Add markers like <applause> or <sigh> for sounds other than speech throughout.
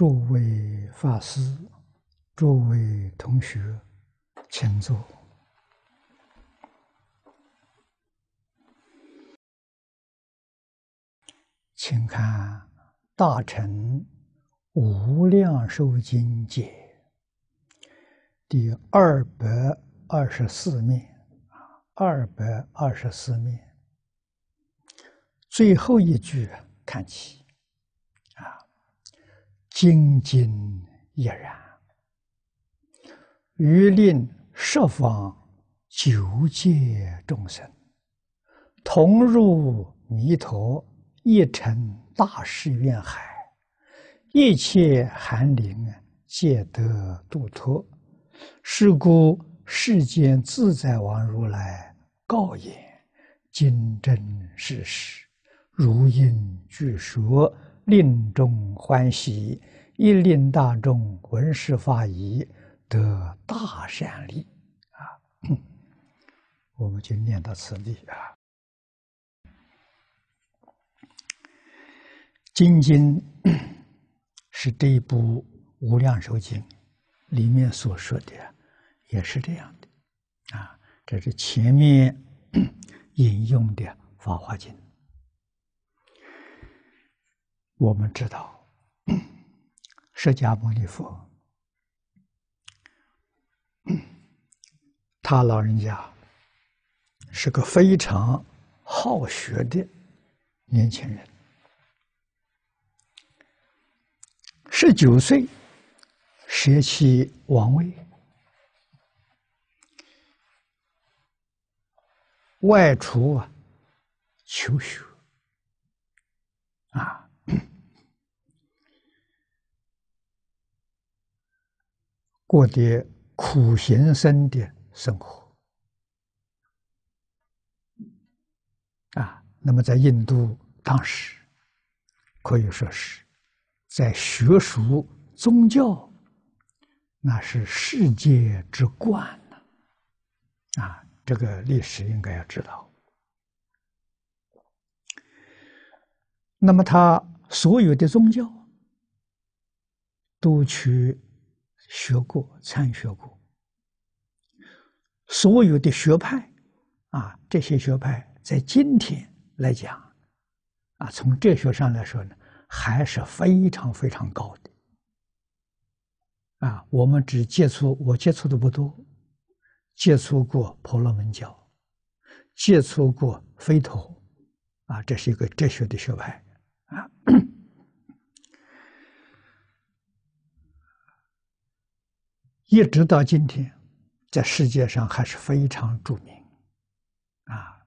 诸位法师，诸位同学，请坐。请看《大乘无量寿经》解，第二百二十四面二百二十四面，最后一句看起。精进一然，于令十方九界众生同入弥陀一成大誓愿海，一切寒灵皆得度脱。是故世间自在王如来告也：今真实如因具说。”令众欢喜，一令大众闻是法已得大善利啊！<coughs> 我们就念到此地啊。《金经 <coughs>》是这部《无量寿经》里面所说的，也是这样的啊。这是前面 <coughs> 引用的《法华经》。我们知道，释迦牟尼佛，他老人家是个非常好学的年轻人，十九岁舍弃王位，外出求学啊。过点苦行僧的生活啊！那么在印度当时，可以说是在学术、宗教，那是世界之冠呐、啊！这个历史应该要知道。那么他所有的宗教都去。学过，参学过。所有的学派，啊，这些学派在今天来讲，啊，从哲学上来说呢，还是非常非常高的。啊，我们只接触，我接触的不多，接触过婆罗门教，接触过非头，啊，这是一个哲学的学派，啊。一直到今天，在世界上还是非常著名，啊，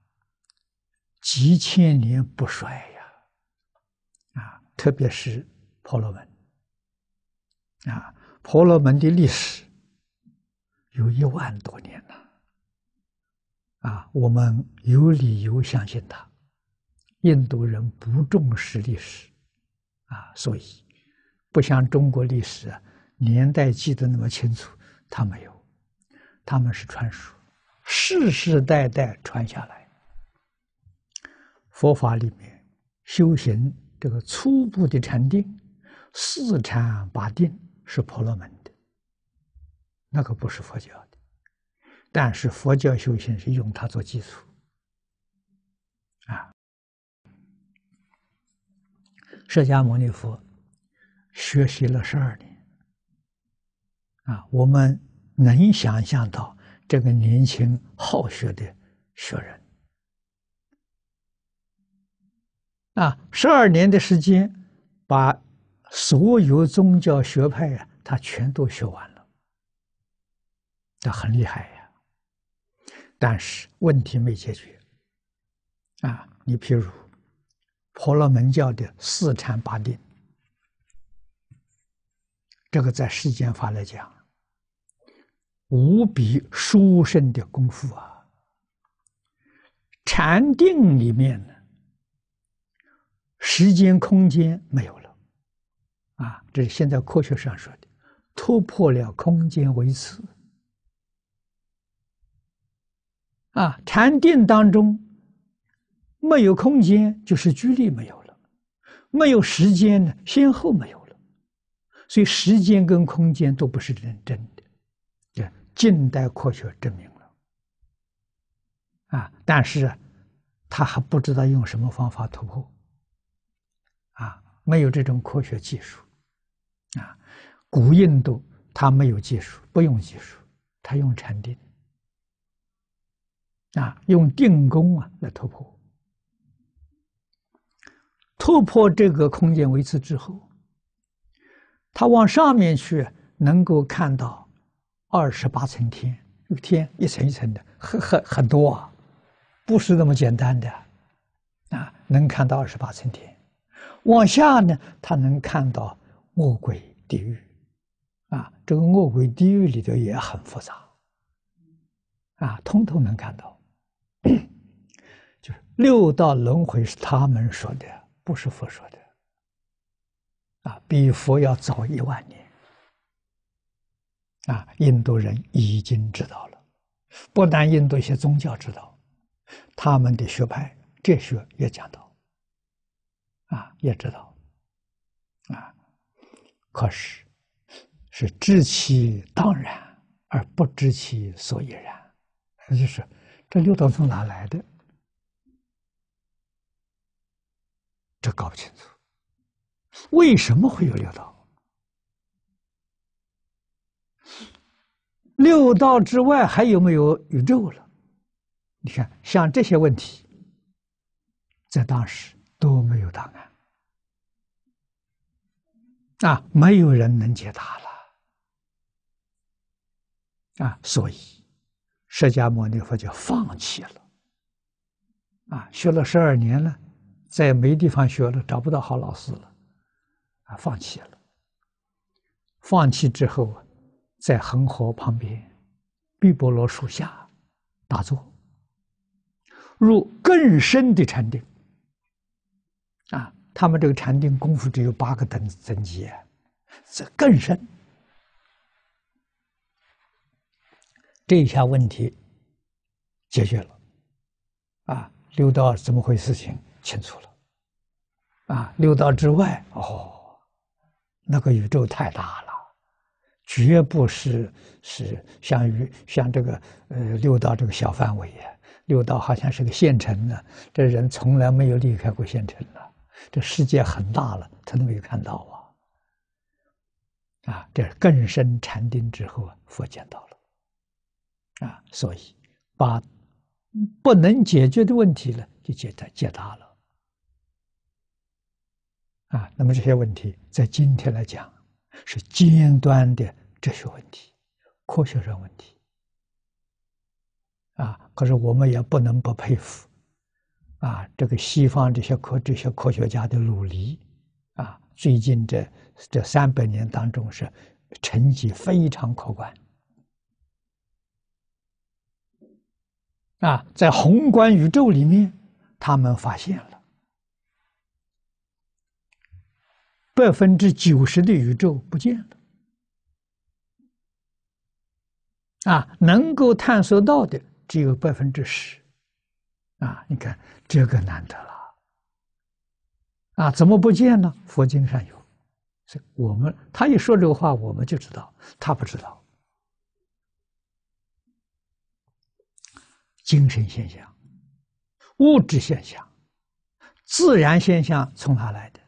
几千年不衰呀，啊，特别是婆罗门，啊，婆罗门的历史有一万多年了，啊，我们有理由相信他。印度人不重视历史，啊，所以不像中国历史啊。年代记得那么清楚，他没有，他们是传说，世世代代传下来。佛法里面修行这个初步的禅定，四禅八定是婆罗门的，那个不是佛教的，但是佛教修行是用它做基础，啊，释迦牟尼佛学习了十二年。啊，我们能想象到这个年轻好学的学人啊，十二年的时间，把所有宗教学派啊，他全都学完了，这很厉害呀。但是问题没解决啊，你譬如婆罗门教的四禅八定，这个在世间法来讲。无比殊胜的功夫啊！禅定里面呢，时间、空间没有了，啊，这是现在科学上说的，突破了空间维次。啊，禅定当中没有空间，就是距离没有了；没有时间呢，先后没有了。所以，时间跟空间都不是真的。近代科学证明了，啊，但是他还不知道用什么方法突破，啊，没有这种科学技术，啊，古印度他没有技术，不用技术，他用禅定，啊，用定功啊来突破，突破这个空间维持之后，他往上面去能够看到。二十八层天，这个天一层一层的，很很很多啊，不是那么简单的，啊，能看到二十八层天，往下呢，他能看到恶鬼地狱，啊，这个恶鬼地狱里头也很复杂，啊，通通能看到，<clears throat> 就是六道轮回是他们说的，不是佛说的，啊，比佛要早一万年。啊，印度人已经知道了，不但印度一些宗教知道，他们的学派哲学也讲到，啊，也知道，啊，可是是知其当然而不知其所以然，那就是这六道从哪来的，这搞不清楚，为什么会有六道？六道之外还有没有宇宙了？你看，像这些问题，在当时都没有答案啊，没有人能解答了啊，所以释迦牟尼佛就放弃了啊，学了十二年了，再没地方学了，找不到好老师了啊，放弃了。放弃之后啊。在恒河旁边，碧波罗树下打坐，入更深的禅定。啊，他们这个禅定功夫只有八个等等级这更深，这一下问题解决了，啊，六道怎么回事？情清楚了，啊，六道之外，哦，那个宇宙太大了。绝不是是像于像这个呃，六道这个小范围呀，六道好像是个县城呢。这人从来没有离开过县城了，这世界很大了，他都没有看到啊！啊，这更深禅定之后，佛见到了啊，所以把不能解决的问题呢，就解答解答了啊。那么这些问题，在今天来讲。是尖端的哲学问题、科学上问题，啊！可是我们也不能不佩服，啊！这个西方这些科、这些科学家的努力，啊！最近这这三百年当中是成绩非常可观，啊！在宏观宇宙里面，他们发现了。百分之九十的宇宙不见了，啊，能够探索到的只有百分之十，啊，你看这个难得了，啊，怎么不见呢？佛经上有，我们他一说这个话，我们就知道他不知道，精神现象、物质现象、自然现象从哪来的？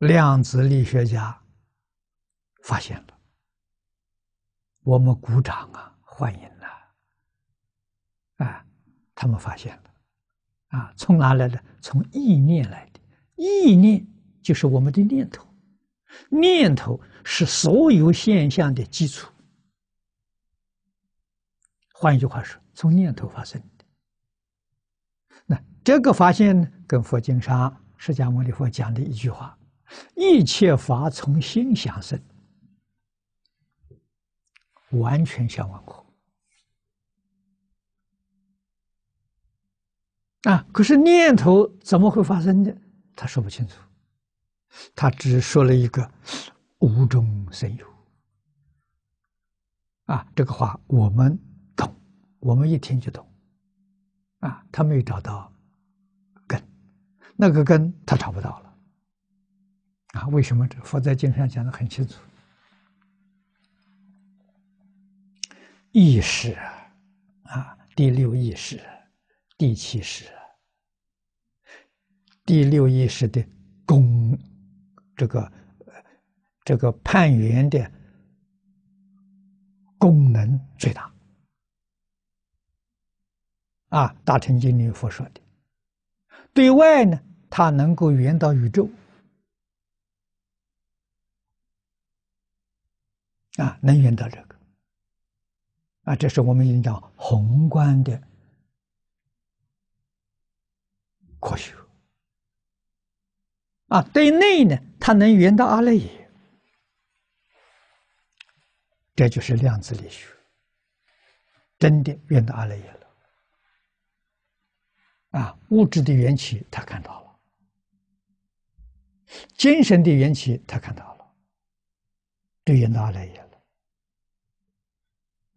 量子力学家发现了，我们鼓掌啊，欢迎啊！他们发现了，啊，从哪来的？从意念来的。意念就是我们的念头，念头是所有现象的基础。换一句话说，从念头发生的。那这个发现跟佛经上释迦牟尼佛讲的一句话。一切法从心想生，完全相吻合啊！可是念头怎么会发生的？他说不清楚，他只说了一个“无中生有”啊！这个话我们懂，我们一听就懂啊！他没有找到根，那个根他找不到了。啊，为什么这《佛在经上讲的很清楚？意识啊，啊，第六意识、第七识、第六意识的功，这个这个判缘的功能最大。啊，大乘经里佛说的，对外呢，它能够圆到宇宙。啊，能圆到这个啊，这是我们讲宏观的科学。啊，对内呢，它能圆到阿赖耶，这就是量子力学，真的缘到阿赖耶了。啊，物质的缘起他看到了，精神的缘起他看到了，对缘到阿赖耶了。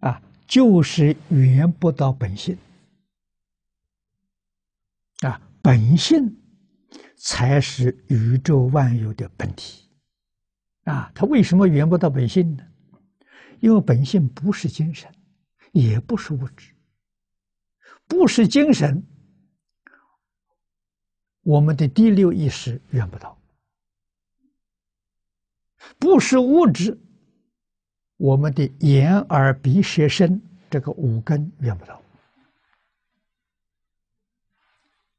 啊，就是圆不到本性。啊，本性才是宇宙万有的本体。啊，它为什么圆不到本性呢？因为本性不是精神，也不是物质，不是精神，我们的第六意识远不到；不是物质。我们的眼、耳、鼻、舌、身这个五根缘不到，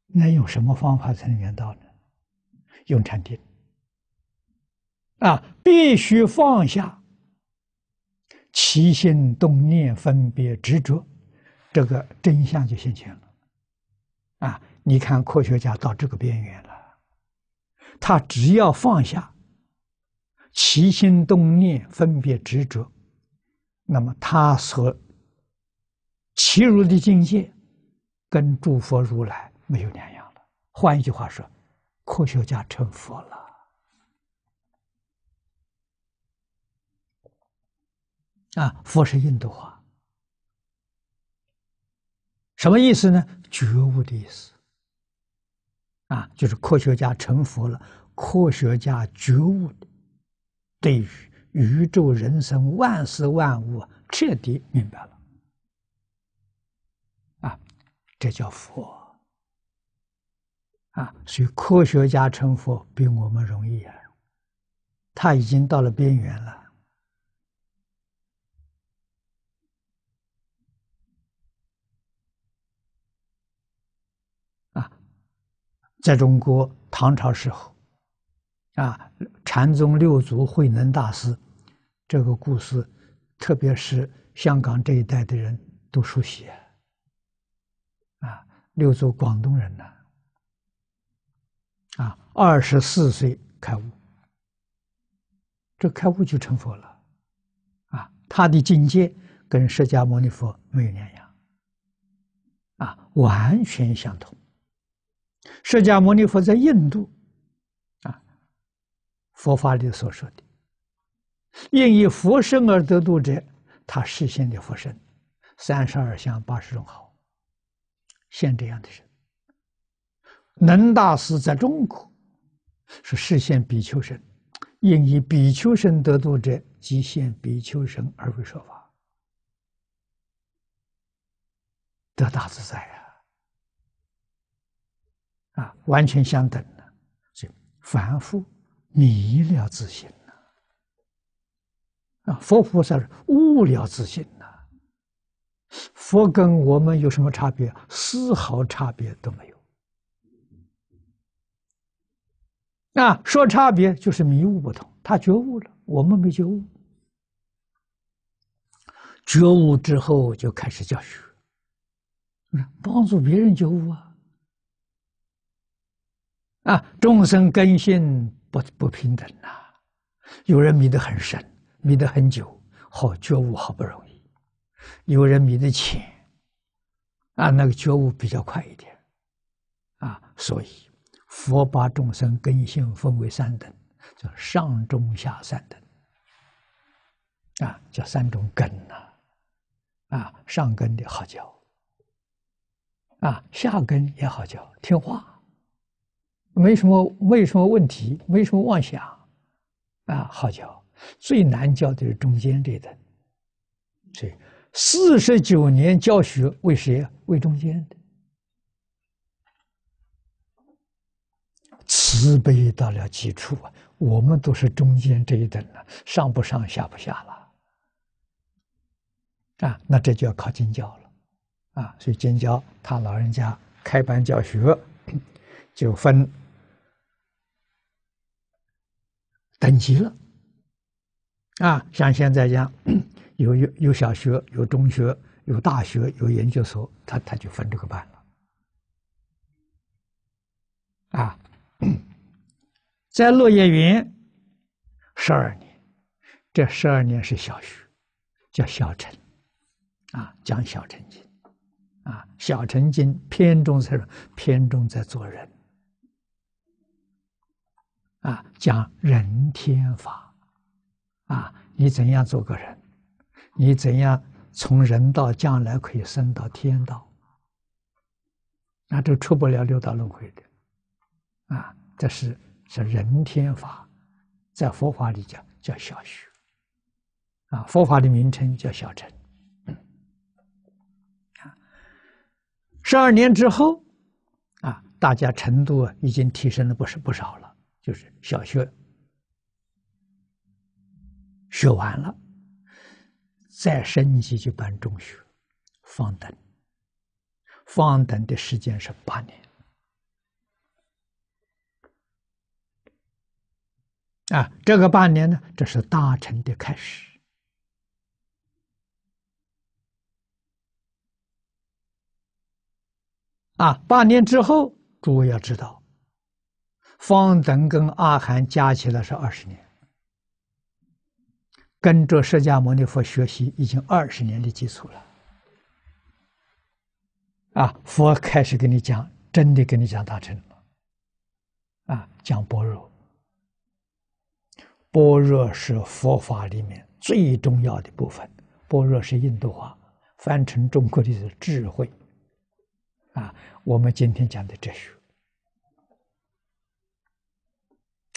那用什么方法才能圆到呢？用禅定。啊，必须放下起心动念、分别执着，这个真相就显现了。啊，你看科学家到这个边缘了，他只要放下。起心动念，分别执着，那么他所其如的境界，跟诸佛如来没有两样了。换一句话说，科学家成佛了。啊，佛是印度话，什么意思呢？觉悟的意思。啊，就是科学家成佛了，科学家觉悟的。对于宇宙、人生、万事万物彻底明白了，啊，这叫佛。啊，所以科学家成佛比我们容易啊，他已经到了边缘了。啊，在中国唐朝时候。啊，禅宗六祖慧能大师，这个故事，特别是香港这一代的人都熟悉。啊，六祖广东人呢，啊，二十四岁开悟，这开悟就成佛了，啊，他的境界跟释迦牟尼佛没有两样，啊，完全相同。释迦牟尼佛在印度。佛法里所说的，应以佛身而得度者，他实现的佛身，三十二相八十种好，现这样的人。能大师在中国是实现比丘身，应以比丘身得度者，即现比丘身而为说法，得大自在啊！啊，完全相等的，是凡夫。迷了自信呐，啊，佛菩萨悟了自信呐。佛跟我们有什么差别？丝毫差别都没有。那说差别就是迷悟不同，他觉悟了，我们没觉悟。觉悟之后就开始教学，帮助别人觉悟啊。啊，众生根性不不平等呐，有人迷得很深，迷得很久，好觉悟好不容易；有人迷得浅，啊，那个觉悟比较快一点。啊，所以佛把众生根性分为三等，叫上中下三等。啊，叫三种根呐，啊，上根的好教，啊，下根也好教，听话。没什么，没什么问题，没什么妄想，啊，好教最难教就是中间这等，所以四十九年教学为谁啊？为中间的慈悲到了极处啊！我们都是中间这一等了，上不上下不下了啊！那这就要靠金教了啊！所以金教他老人家开班教学就分。等级了，啊，像现在样，有有有小学，有中学，有大学，有研究所，他他就分这个班了，啊，在落叶云十二年，这十二年是小学，叫小乘，啊，讲小成经，啊，小乘经偏重在偏重在做人。啊，讲人天法，啊，你怎样做个人？你怎样从人道将来可以升到天道？那都出不了六道轮回的，啊，这是是人天法，在佛法里叫叫小学，啊，佛法的名称叫小乘。啊，十二年之后，啊，大家程度已经提升了，不是不少了。就是小学学完了，再升级去办中学，方等。方等的时间是八年，啊，这个八年呢，这是大成的开始。啊，八年之后，诸位要知道。方等跟阿含加起来是二十年，跟着释迦牟尼佛学习已经二十年的基础了。啊，佛开始跟你讲，真的跟你讲大乘了。啊，讲般若，般若是佛法里面最重要的部分。般若是印度话，翻成中国的是智慧。啊，我们今天讲的哲学。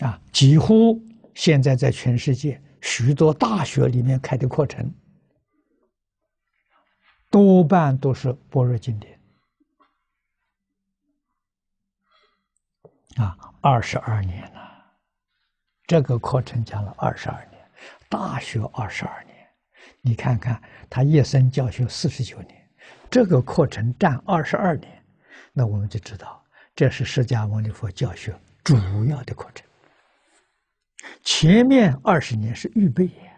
啊，几乎现在在全世界许多大学里面开的课程，多半都是般若经典。啊，二十二年了，这个课程讲了二十二年，大学二十二年，你看看他一生教学四十九年，这个课程占二十二年，那我们就知道，这是释迦牟尼佛教学主要的课程。前面二十年是预备呀，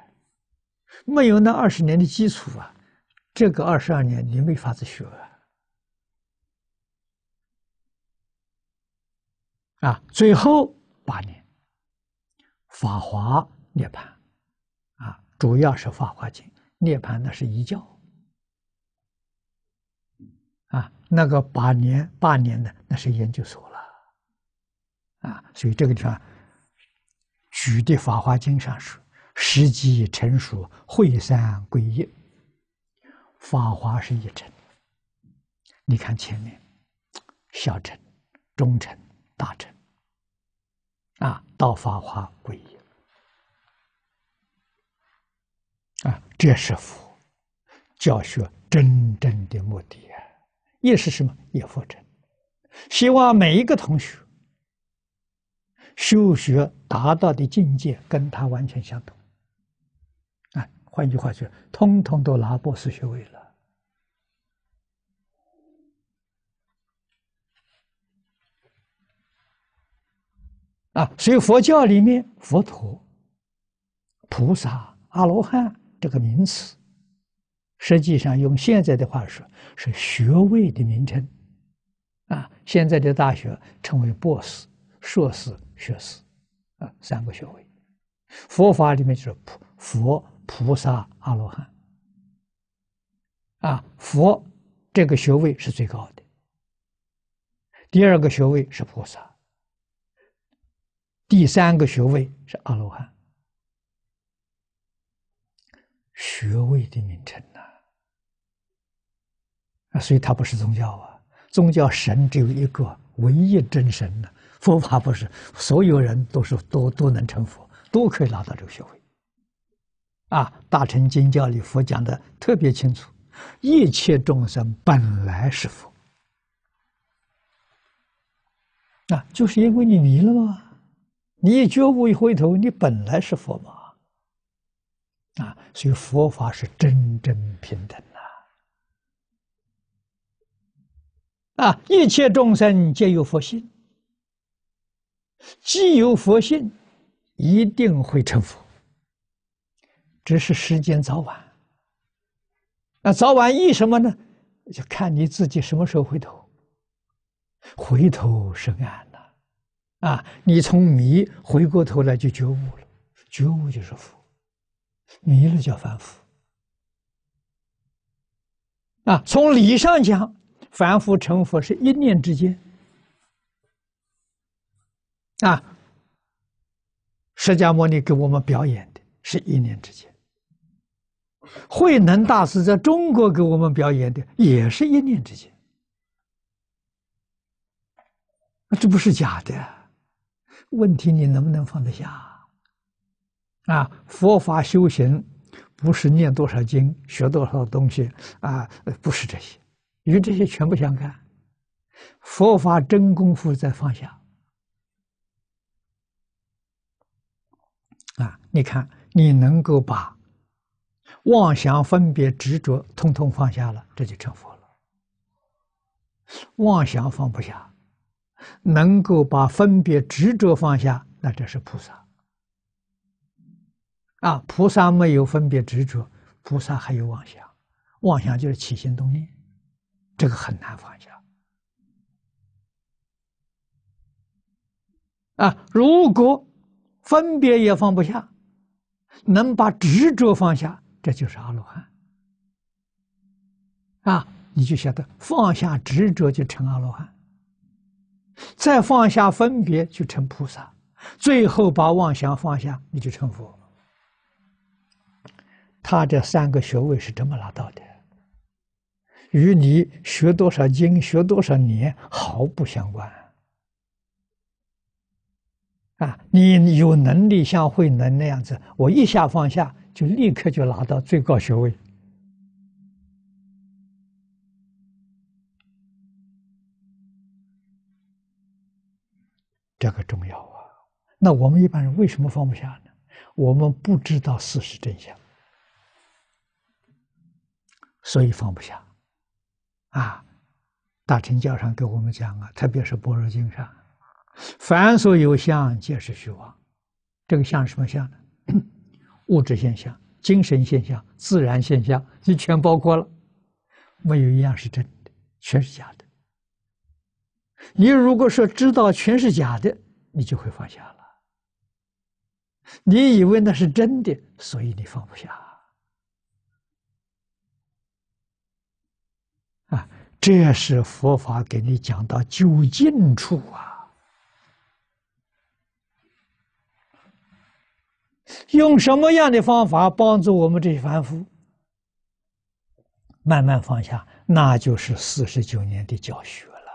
没有那二十年的基础啊，这个二十二年你没法子学啊。啊，最后八年，法华涅槃，啊，主要是法华经，涅槃那是一教，啊，那个八年八年的那是研究所了，啊，所以这个地方。举的法华经》上说：“时机成熟，会三归一，法华是一成。你看前面，小乘、中乘、大乘，啊，到法华归一，啊，这是佛教学真正的目的啊！也是什么？也佛城。希望每一个同学。”修学达到的境界跟他完全相同，啊，换句话说，通通都拿博士学位了，啊，所以佛教里面佛陀、菩萨、阿罗汉这个名词，实际上用现在的话说，是学位的名称，啊，现在的大学称为博士、硕士。学士，啊，三个学位，佛法里面就是佛、菩萨、阿罗汉。啊，佛这个学位是最高的，第二个学位是菩萨，第三个学位是阿罗汉。学位的名称呐，啊，所以它不是宗教啊，宗教神只有一个，唯一真神呢。<laughs> 佛法不是所有人都是都都能成佛，都可以拿到这个学位，啊！大乘经教里佛讲的特别清楚，一切众生本来是佛，啊，就是因为你迷了吗？你一觉悟一回头，你本来是佛嘛，啊，所以佛法是真正平等的，啊，一切众生皆有佛性。既有佛性，一定会成佛，只是时间早晚。那早晚意什么呢？就看你自己什么时候回头。回头是岸呐，啊，你从迷回过头来就觉悟了，觉悟就是佛，迷了叫凡夫。啊，从理上讲，凡夫成佛是一念之间。啊！释迦牟尼给我们表演的是一念之间，慧能大师在中国给我们表演的也是一念之间。这不是假的，问题你能不能放得下？啊，佛法修行不是念多少经、学多少东西啊，不是这些，与这些全部相干。佛法真功夫在放下。啊！你看，你能够把妄想、分别、执着通通放下了，这就成佛了。妄想放不下，能够把分别执着放下，那这是菩萨。啊，菩萨没有分别执着，菩萨还有妄想，妄想就是起心动念，这个很难放下。啊，如果。分别也放不下，能把执着放下，这就是阿罗汉。啊，你就晓得放下执着就成阿罗汉，再放下分别就成菩萨，最后把妄想放下，你就成佛。他这三个学位是这么拿到的，与你学多少经、学多少年毫不相关。啊，你有能力像慧能那样子，我一下放下就立刻就拿到最高学位，这个重要啊！那我们一般人为什么放不下呢？我们不知道事实真相，所以放不下。啊，大乘教上给我们讲啊，特别是《般若经》上。凡所有相，皆是虚妄。这个相什么相呢？<clears throat> 物质现象、精神现象、自然现象，你全包括了，没有一样是真的，全是假的。你如果说知道全是假的，你就会放下了。你以为那是真的，所以你放不下啊！这是佛法给你讲到究竟处啊！用什么样的方法帮助我们这些凡夫慢慢放下？那就是四十九年的教学了。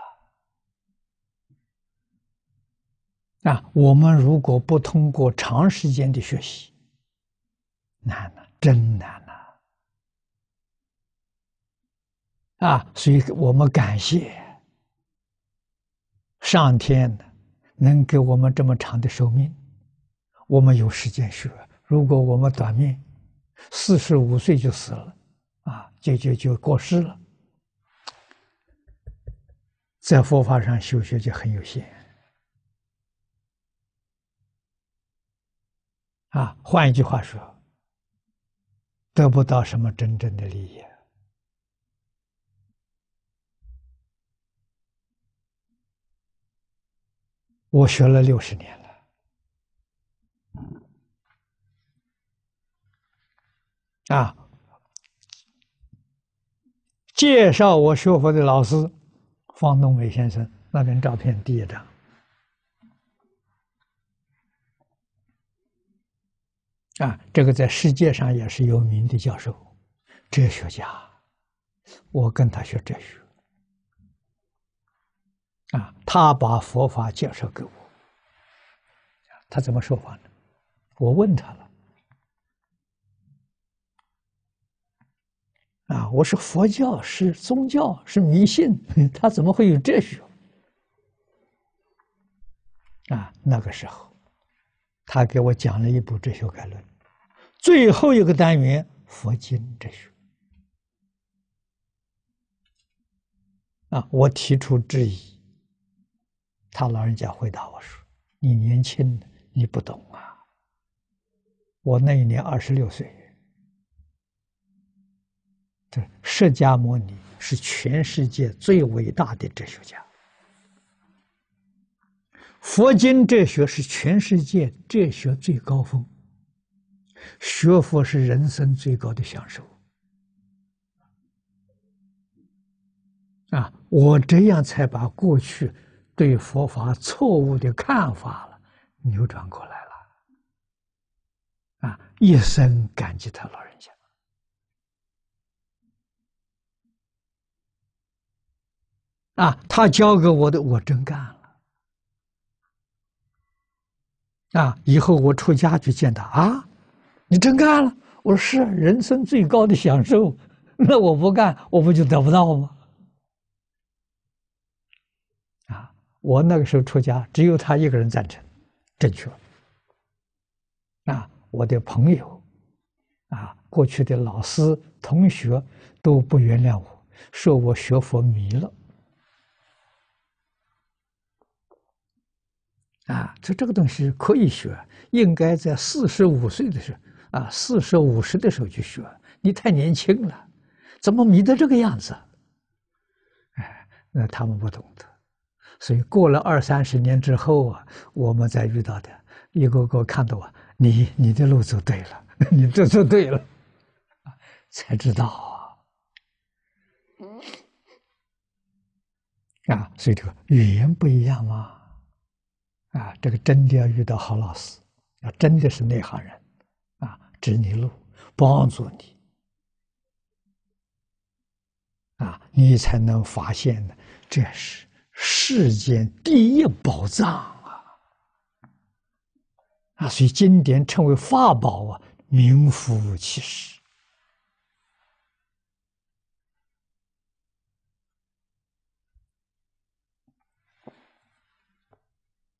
啊，我们如果不通过长时间的学习，难呐，真难呐！啊，所以我们感谢上天能给我们这么长的寿命。我们有时间学，如果我们短命，四十五岁就死了，啊，就就就过世了，在佛法上修学就很有限。啊，换一句话说，得不到什么真正的利益。我学了六十年了。啊！介绍我学佛的老师方东伟先生那张照片，第一张。啊，这个在世界上也是有名的教授，哲学家。我跟他学哲学。啊，他把佛法介绍给我。他怎么说话呢？我问他了。啊！我是佛教，是宗教，是迷信，他怎么会有哲学？啊，那个时候，他给我讲了一部《哲学概论》，最后一个单元佛经哲学。啊，我提出质疑，他老人家回答我说：“你年轻，你不懂啊。”我那一年二十六岁。释迦牟尼是全世界最伟大的哲学家，佛经哲学是全世界哲学最高峰。学佛是人生最高的享受。啊，我这样才把过去对佛法错误的看法了扭转过来了。啊，一生感激他老人啊，他教给我的，我真干了。啊，以后我出家去见他啊，你真干了？我说是，人生最高的享受，<laughs> 那我不干，我不就得不到吗？啊，我那个时候出家，只有他一个人赞成，正确。啊，我的朋友，啊，过去的老师、同学都不原谅我，说我学佛迷了。啊，这这个东西可以学，应该在四十五岁的时候，啊，四十五十的时候去学。你太年轻了，怎么迷得这个样子？哎，那他们不懂的。所以过了二三十年之后啊，我们再遇到的，一个个看到啊，你你的路走对了，<laughs> 你这走对了，才知道啊。啊，所以这个语言不一样嘛。啊，这个真的要遇到好老师，要真的是内行人，啊，指你路，帮助你，啊，你才能发现呢，这是世间第一宝藏啊！啊，所以经典称为法宝啊，名副其实。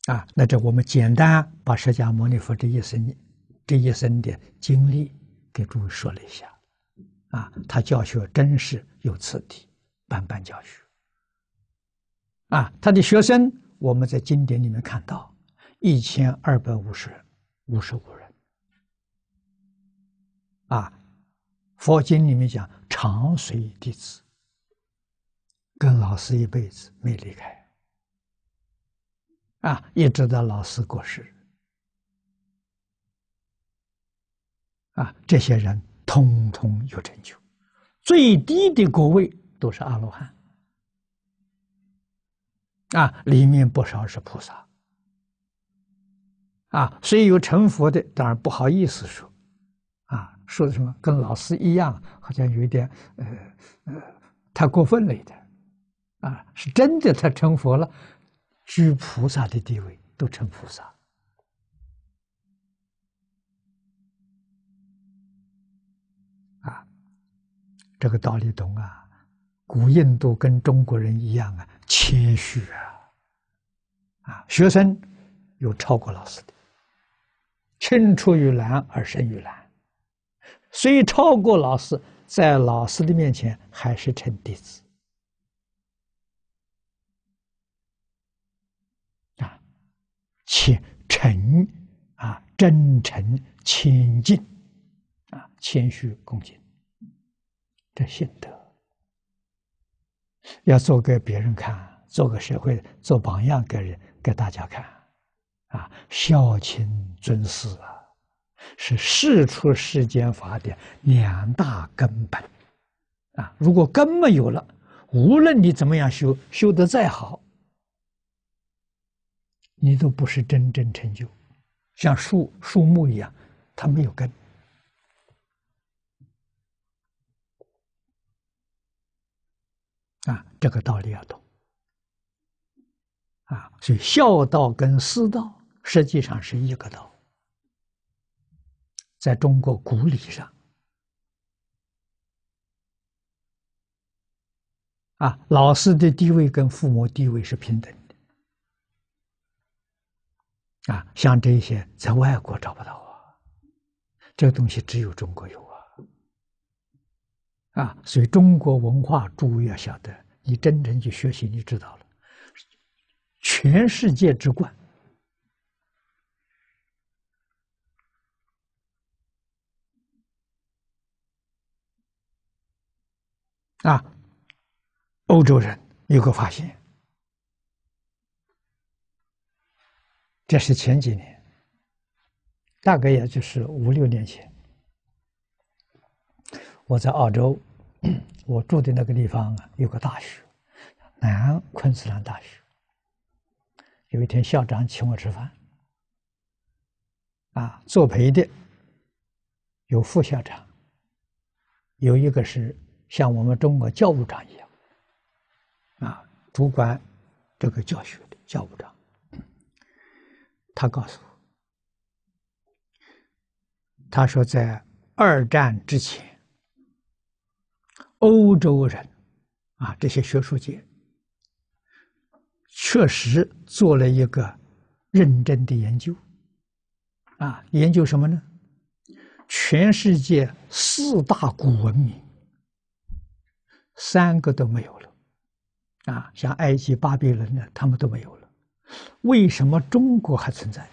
啊，那这我们简单把释迦牟尼佛这一生，这一生的经历给诸位说了一下，啊，他教学真是有次第，般般教学。啊，他的学生我们在经典里面看到一千二百五十人，五十五人。啊，佛经里面讲常随弟子，跟老师一辈子没离开。啊，一直到老师过世，啊，这些人通通有成就，最低的国位都是阿罗汉，啊，里面不少是菩萨，啊，虽有成佛的，当然不好意思说，啊，说的什么？跟老师一样，好像有一点，呃呃，太过分了一点，啊，是真的，他成佛了。居菩萨的地位，都成菩萨。啊，这个道理懂啊？古印度跟中国人一样啊，谦虚啊，啊，学生有超过老师的，青出于蓝而胜于蓝，虽超过老师，在老师的面前还是称弟子。且诚啊，真诚、清净啊，谦虚恭敬的心得，要做给别人看，做个社会做榜样，给人给大家看啊。孝亲尊师啊，是事出世间法的两大根本啊。如果根本有了，无论你怎么样修，修得再好。你都不是真正成就，像树树木一样，它没有根。啊，这个道理要懂。啊，所以孝道跟师道实际上是一个道，在中国古礼上，啊，老师的地位跟父母地位是平等。啊，像这些在外国找不到啊，这个东西只有中国有啊，啊，所以中国文化诸位要晓得，你真正去学习，你知道了，全世界之冠啊，欧洲人有个发现。这是前几年，大概也就是五六年前，我在澳洲，我住的那个地方啊，有个大学，南昆士兰大学。有一天，校长请我吃饭，啊，作陪的有副校长，有一个是像我们中国教务长一样，啊，主管这个教学的教务长。他告诉我，他说在二战之前，欧洲人啊，这些学术界确实做了一个认真的研究，啊，研究什么呢？全世界四大古文明，三个都没有了，啊，像埃及、巴比伦的，他们都没有了。为什么中国还存在？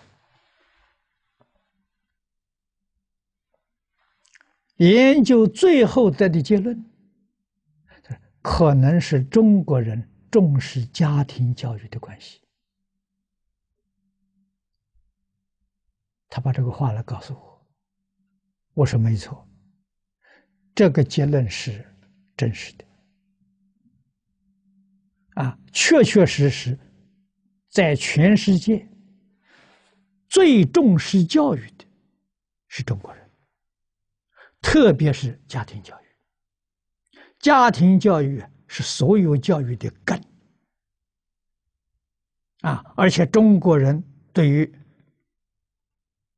研究最后得的结论，可能是中国人重视家庭教育的关系。他把这个话来告诉我，我说没错，这个结论是真实的，啊，确确实实。在全世界，最重视教育的是中国人，特别是家庭教育。家庭教育是所有教育的根啊！而且中国人对于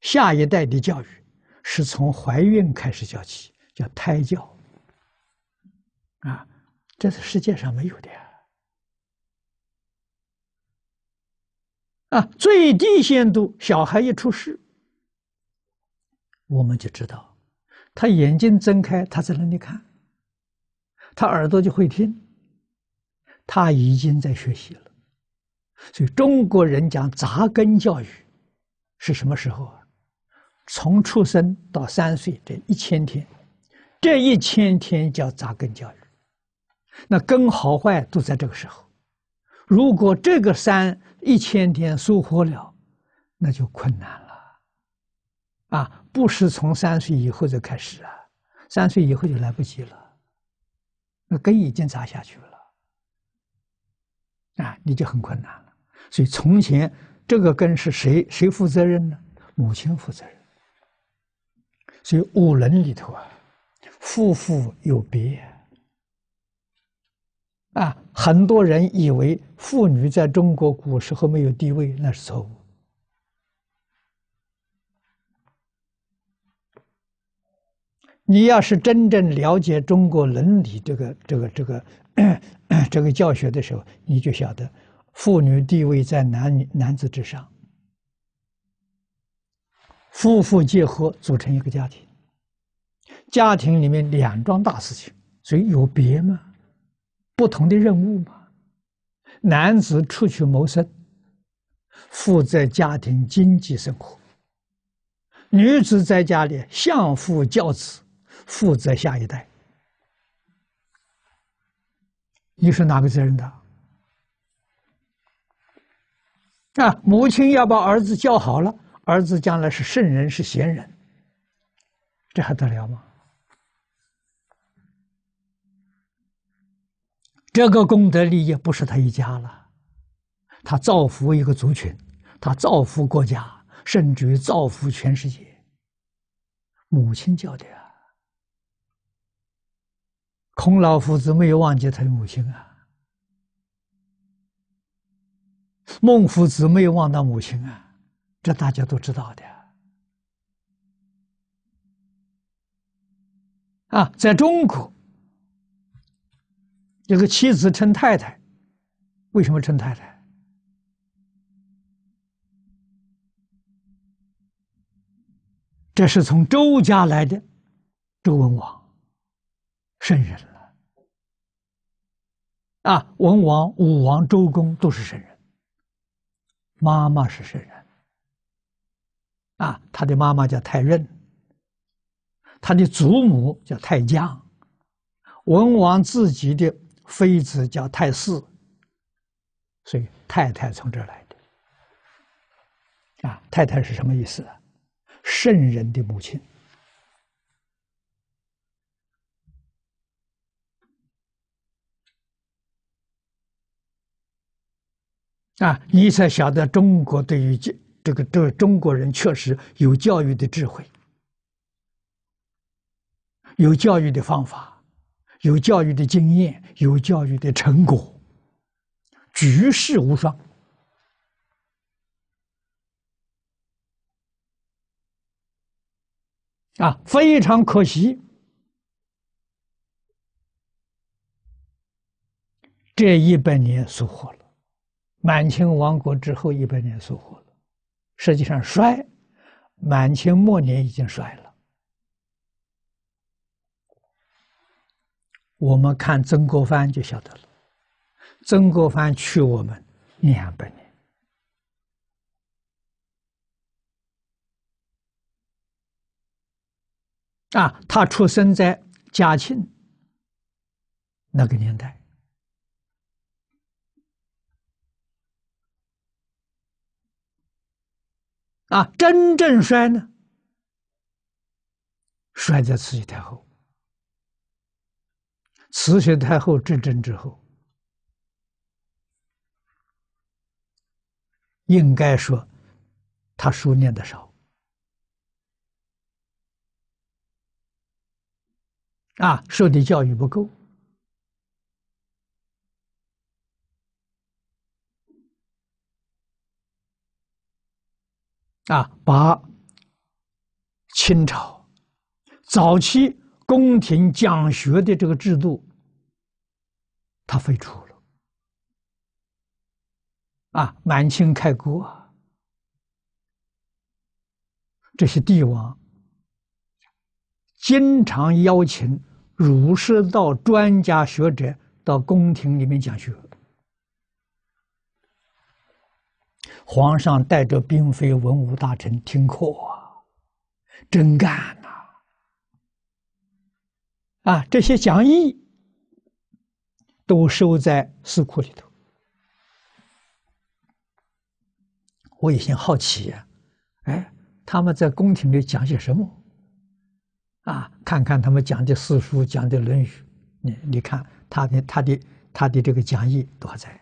下一代的教育，是从怀孕开始教起，叫胎教啊，这是世界上没有的。呀。啊，最低限度，小孩一出世，我们就知道，他眼睛睁开，他在那里看，他耳朵就会听，他已经在学习了。所以中国人讲“扎根教育”是什么时候啊？从出生到三岁这一千天，这一千天叫“扎根教育”，那根好坏都在这个时候。如果这个三，一千天收获了，那就困难了，啊，不是从三岁以后就开始啊，三岁以后就来不及了，那根已经扎下去了，啊，你就很困难了。所以从前这个根是谁谁负责任呢？母亲负责任。所以五伦里头啊，夫妇有别。啊，很多人以为妇女在中国古时候没有地位，那是错误。你要是真正了解中国伦理这个、这个、这个、<clears throat> 这个教学的时候，你就晓得，妇女地位在男女男子之上。夫妇结合组成一个家庭，家庭里面两桩大事情，所以有别吗？不同的任务嘛，男子出去谋生，负责家庭经济生活；女子在家里相夫教子，负责下一代。你是哪个责任的？啊，母亲要把儿子教好了，儿子将来是圣人是贤人，这还得了吗？这个功德利益不是他一家了，他造福一个族群，他造福国家，甚至于造福全世界。母亲教的呀，孔老夫子没有忘记他的母亲啊，孟夫子没有忘他母亲啊，这大家都知道的。啊，在中国。这个妻子称太太，为什么称太太？这是从周家来的，周文王，圣人了。啊，文王、武王、周公都是圣人。妈妈是圣人，啊，他的妈妈叫太任，他的祖母叫太姜，文王自己的。妃子叫太姒，所以太太从这儿来的。啊，太太是什么意思圣人的母亲。啊，你才晓得中国对于这这个这中国人确实有教育的智慧，有教育的方法。有教育的经验，有教育的成果，举世无双啊！非常可惜，这一百年收获了，满清亡国之后一百年收获了，实际上衰，满清末年已经衰了。我们看曾国藩就晓得了，曾国藩去我们两百年啊，他出生在嘉庆那个年代啊，真正衰呢，衰在慈禧太后。慈禧太后执政之后，应该说，他书念得少，啊，受的教育不够，啊，把清朝早期。宫廷讲学的这个制度，他废除了。啊，满清开国，这些帝王经常邀请儒释道专家学者到宫廷里面讲学，皇上带着嫔妃、文武大臣听课啊，真干。啊，这些讲义都收在四库里头。我以前好奇呀，哎，他们在宫廷里讲些什么？啊，看看他们讲的四书，讲的《论语》，你你看他的他的他的这个讲义多在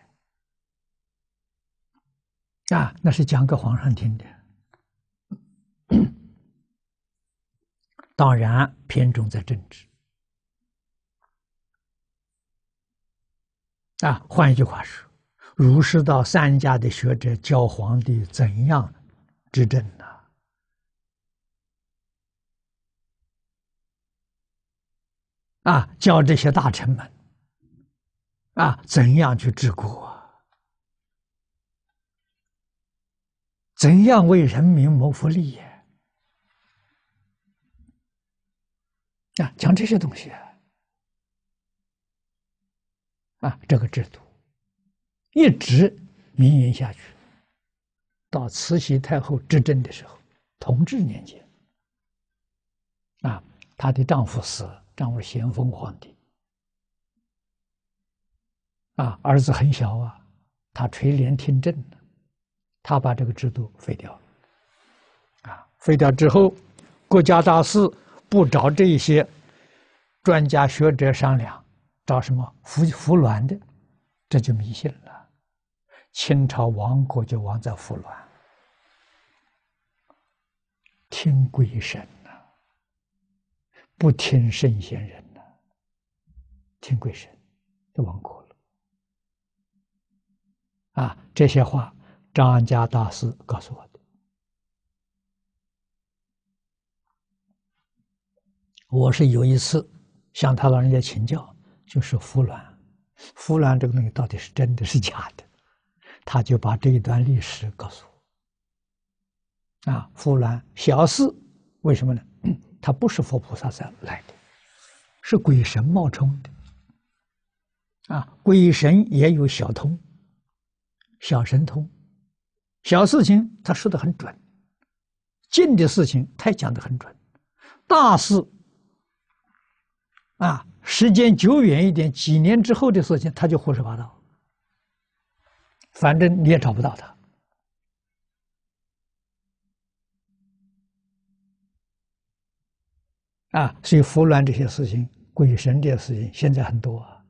啊，那是讲给皇上听的。<coughs> 当然，偏重在政治。啊，换一句话说，儒释道三家的学者教皇帝怎样执政呢？啊，教这些大臣们啊，怎样去治国？怎样为人民谋福利？啊，讲这些东西。啊，这个制度一直绵延下去，到慈禧太后执政的时候，同治年间，啊，她的丈夫死，丈夫咸丰皇帝，啊，儿子很小啊，他垂帘听政呢，他把这个制度废掉了，啊，废掉之后，国家大事不找这些专家学者商量。找什么扶扶鸾的，这就迷信了。清朝亡国就亡在扶鸾，听鬼神呐，不听神仙人呐，听鬼神，亡国了。啊，这些话，张家大师告诉我的。我是有一次向他老人家请教。就是胡乱，胡乱这个东西到底是真的，是假的？他就把这一段历史告诉我。啊，胡乱小四，为什么呢？他不是佛菩萨在来的，是鬼神冒充的。啊，鬼神也有小通，小神通，小事情他说的很准，近的事情他讲的很准，大事，啊。时间久远一点，几年之后的事情，他就胡说八道。反正你也找不到他。啊，所以胡乱这些事情、鬼神这些事情，现在很多啊，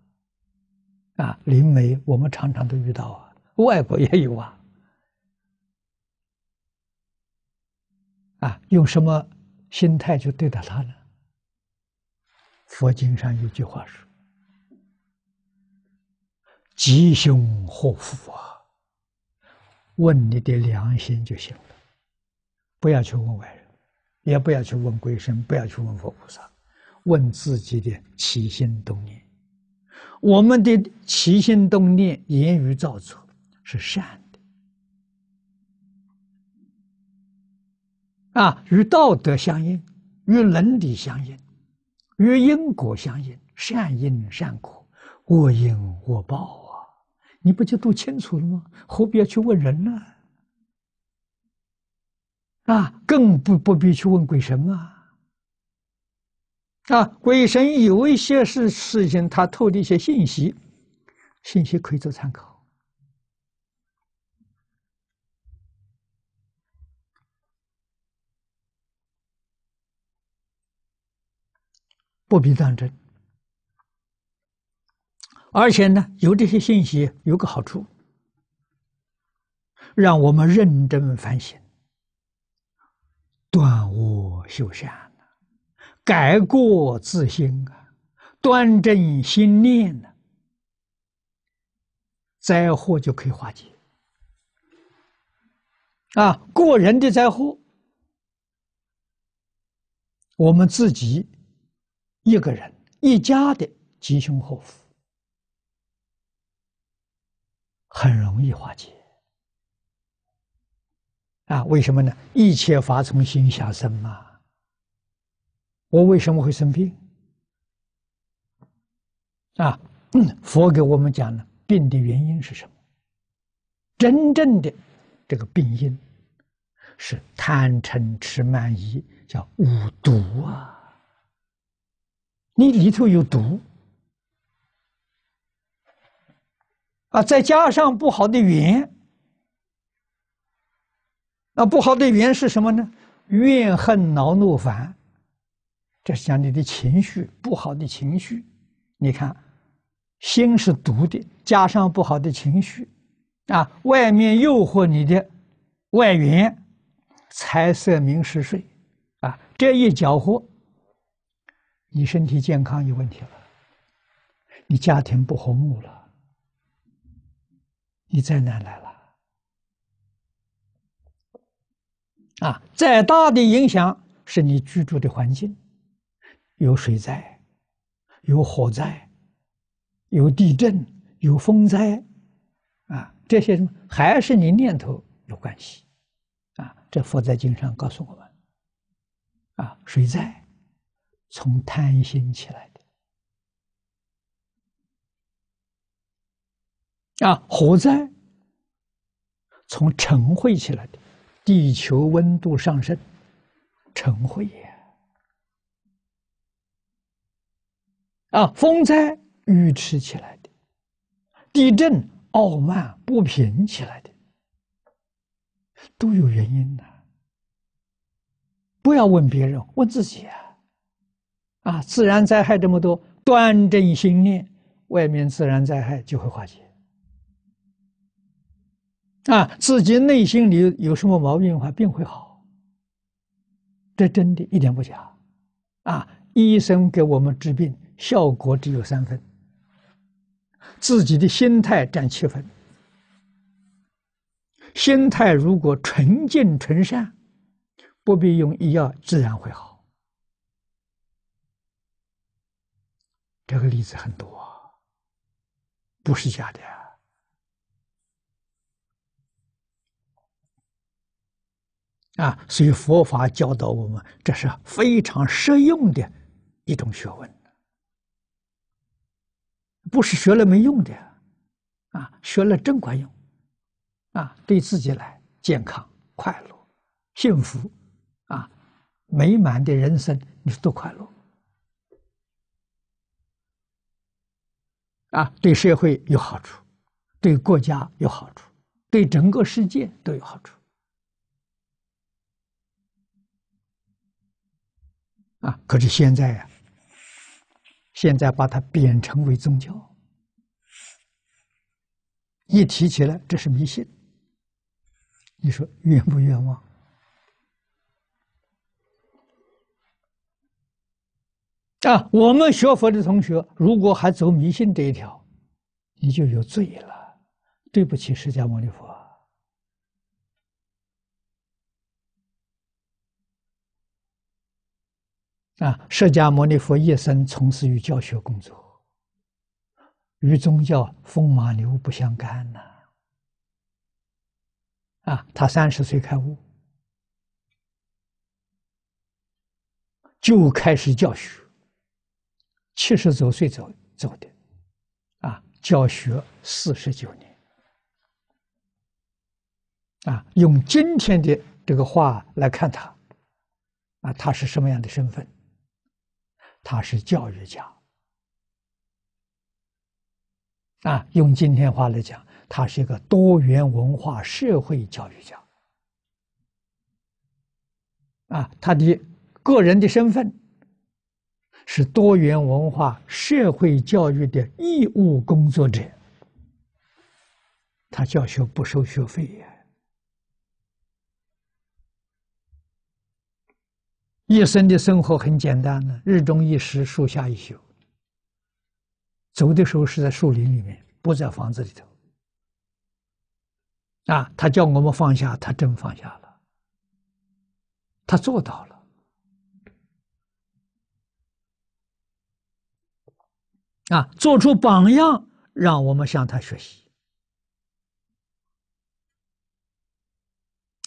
啊，灵媒我们常常都遇到啊，外国也有啊，啊，用什么心态去对待他呢？佛经上有句话是：“吉凶祸福啊，问你的良心就行了，不要去问外人，也不要去问鬼神，不要去问佛菩萨，问自己的起心动念。我们的起心动念，言语造作是善的，啊，与道德相应，与伦理相应。”与因果相应，善因善果，恶因恶报啊！你不就都清楚了吗？何必要去问人呢？啊，更不不必去问鬼神啊！啊，鬼神有一些事事情，他透的一些信息，信息可以做参考。不必当真，而且呢，有这些信息有个好处，让我们认真反省，断恶修善，改过自新啊，端正心念呢，灾祸就可以化解。啊，个人的灾祸，我们自己。一个人一家的吉凶祸福很容易化解啊！为什么呢？一切法从心想生嘛。我为什么会生病？啊，<clears throat> 佛给我们讲了，病的原因是什么？真正的这个病因是贪嗔痴慢疑，叫五毒啊。你里头有毒，啊，再加上不好的缘，那不好的缘是什么呢？怨恨、恼怒、烦，这是讲你的情绪不好的情绪。你看，心是毒的，加上不好的情绪，啊，外面诱惑你的外缘，财色名食睡，啊，这一搅和。你身体健康有问题了，你家庭不和睦了，你灾难来了，啊，再大的影响是你居住的环境，有水灾，有火灾，有地震，有风灾，啊，这些还是你念头有关系，啊，这佛在经上告诉我们，啊，水灾。从贪心起来的啊，火灾从尘秽起来的，地球温度上升，尘秽也。啊，风灾雨池起来的，地震傲慢不平起来的，都有原因的。不要问别人，问自己啊。啊，自然灾害这么多，端正心念，外面自然灾害就会化解。啊，自己内心里有什么毛病的话，病会好，这真的一点不假。啊，医生给我们治病，效果只有三分，自己的心态占七分。心态如果纯净纯善，不必用医药，自然会好。这个例子很多，不是假的啊！所以佛法教导我们，这是非常实用的一种学问，不是学了没用的啊！学了真管用啊！对自己来健康、快乐、幸福啊、美满的人生，你说多快乐！啊，对社会有好处，对国家有好处，对整个世界都有好处。啊，可是现在呀，现在把它贬成为宗教，一提起来这是迷信，你说冤不冤枉？啊，我们学佛的同学，如果还走迷信这一条，你就有罪了，对不起释迦牟尼佛。啊，释迦牟尼佛一生从事于教学工作，与宗教风马牛不相干呐。啊，他三十岁开悟，就开始教学。七十周岁走走的，啊，教学四十九年，啊，用今天的这个话来看他，啊，他是什么样的身份？他是教育家，啊，用今天话来讲，他是一个多元文化社会教育家，啊，他的个人的身份。是多元文化社会教育的义务工作者，他教学不收学费呀，一生的生活很简单呢，日中一时，树下一宿，走的时候是在树林里面，不在房子里头。啊，他叫我们放下，他真放下了，他做到了。啊，做出榜样，让我们向他学习。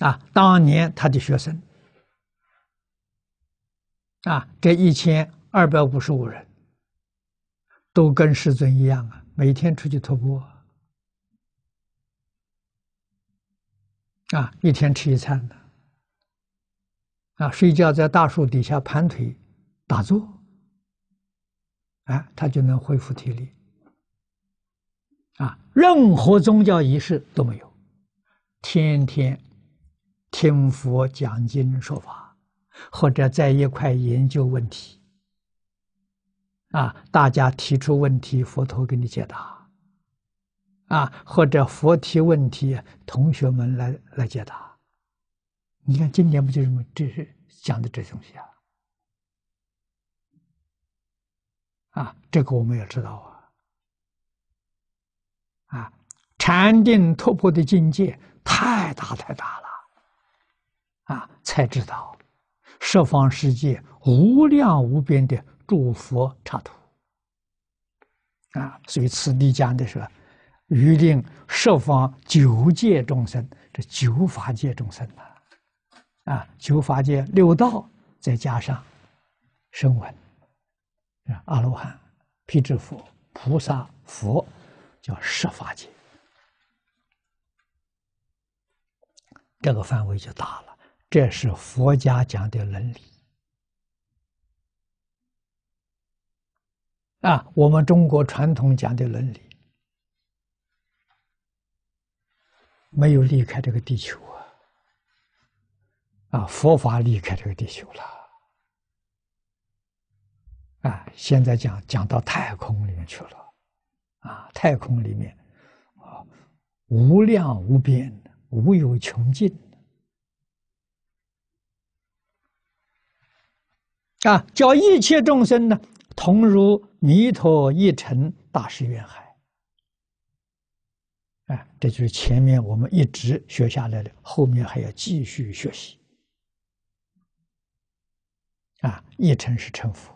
啊，当年他的学生，啊，这一千二百五十五人，都跟师尊一样啊，每天出去徒步，啊，一天吃一餐的，啊，睡觉在大树底下盘腿打坐。哎，他就能恢复体力。啊，任何宗教仪式都没有，天天听佛讲经说法，或者在一块研究问题。啊，大家提出问题，佛陀给你解答。啊，或者佛提问题，同学们来来解答。你看，今天不就是么？这是讲的这东西啊。啊，这个我们要知道啊！啊，禅定突破的境界太大太大了，啊，才知道，十方世界无量无边的诸佛刹土啊，所以此地讲的是，欲令十方九界众生，这九法界众生啊，啊，九法界六道再加上声闻。阿罗汉、辟支佛、菩萨、佛，叫十法界，这个范围就大了。这是佛家讲的伦理啊，我们中国传统讲的伦理，没有离开这个地球啊，啊，佛法离开这个地球了。啊！现在讲讲到太空里面去了，啊，太空里面，啊，无量无边，无有穷尽。啊，叫一切众生呢，同如弥陀一尘大势愿海。哎，这就是前面我们一直学下来的，后面还要继续学习。啊，一尘是成佛。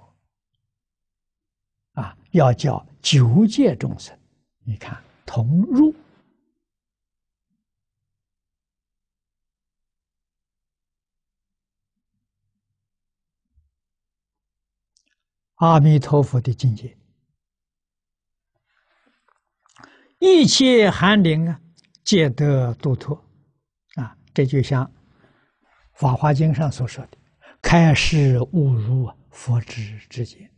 啊，要叫九界众生，你看同入阿弥陀佛的境界，一切寒灵啊，皆得度脱啊。这就像《法华经》上所说的：“开示误入佛之之见。”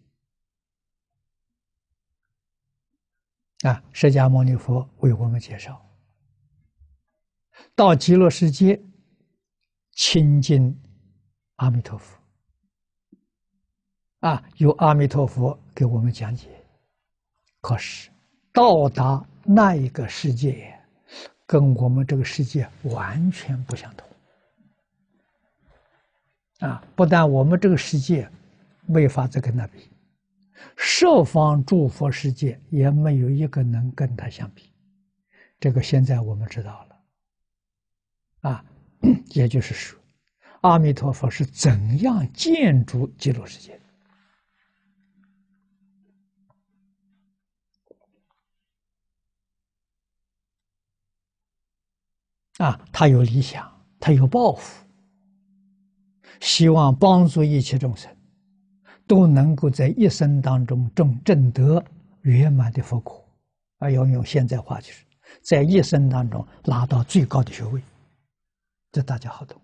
啊，释迦牟尼佛为我们介绍，到极乐世界亲近阿弥陀佛，啊，由阿弥陀佛给我们讲解。可是，到达那一个世界，跟我们这个世界完全不相同。啊，不但我们这个世界没法子跟他比。十方诸佛世界也没有一个能跟他相比，这个现在我们知道了。啊，也就是说，阿弥陀佛是怎样建筑极乐世界？啊，他有理想，他有抱负，希望帮助一切众生。都能够在一生当中种正德圆满的福果，而要用现在话就是，在一生当中拿到最高的学位，这大家好懂。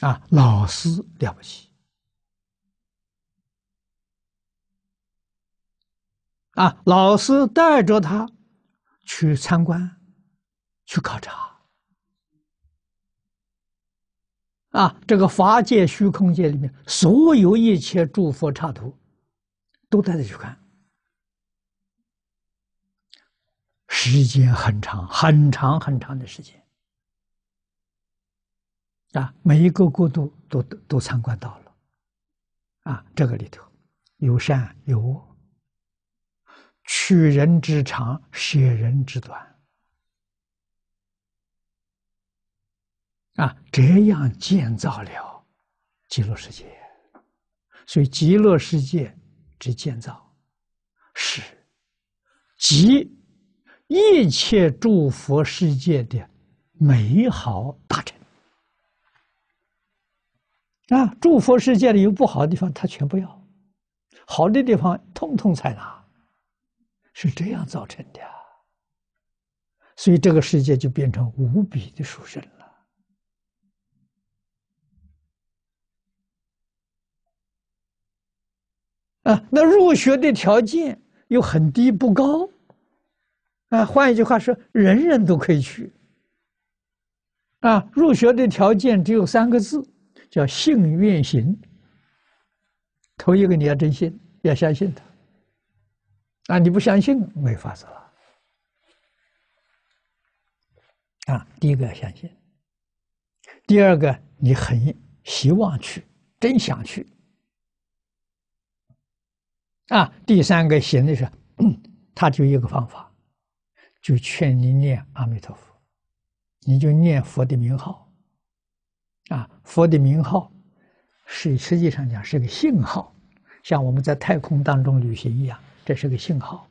啊，老师了不起！啊，老师带着他去参观，去考察。啊，这个法界虚空界里面所有一切诸佛刹土，都带着去看。时间很长，很长，很长的时间。啊，每一个国度都都都参观到了。啊，这个里头，有善有恶，取人之长，写人之短。啊，这样建造了极乐世界，所以极乐世界之建造，是集一切诸佛世界的美好大成。啊，诸佛世界里有不好的地方，他全不要；好的地方，通通采纳，是这样造成的。所以这个世界就变成无比的殊胜了。啊，那入学的条件又很低不高，啊，换一句话说，人人都可以去。啊，入学的条件只有三个字，叫“幸运行”。头一个你要真心，要相信他。啊，你不相信，没法子了。啊，第一个要相信。第二个，你很希望去，真想去。啊，第三个行的是，他就一个方法，就劝你念阿弥陀佛，你就念佛的名号，啊，佛的名号，是实际上讲是个信号，像我们在太空当中旅行一样，这是个信号，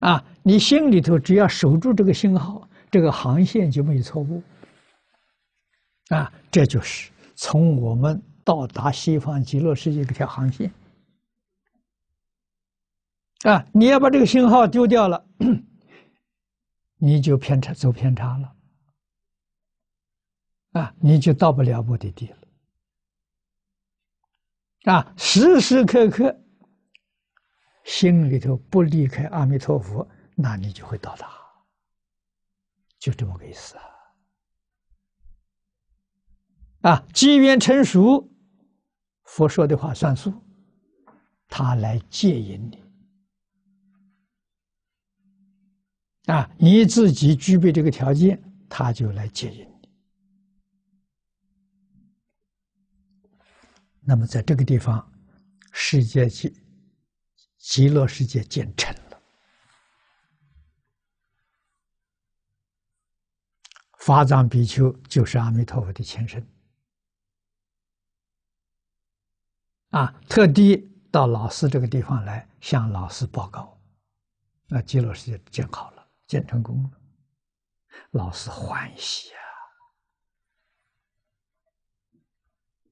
啊，你心里头只要守住这个信号，这个航线就没有错误，啊，这就是从我们到达西方极乐世界这条航线。啊！你要把这个信号丢掉了，<clears throat> 你就偏差走偏差了，啊，你就到不了目的地了。啊，时时刻刻心里头不离开阿弥陀佛，那你就会到达。就这么个意思啊！啊，机缘成熟，佛说的话算数，他来接引你。啊，你自己具备这个条件，他就来接引你。那么，在这个地方，世界极极乐世界建成了，法藏比丘就是阿弥陀佛的前身，啊，特地到老师这个地方来向老师报告，那极乐世界建好了。见成功了，老师欢喜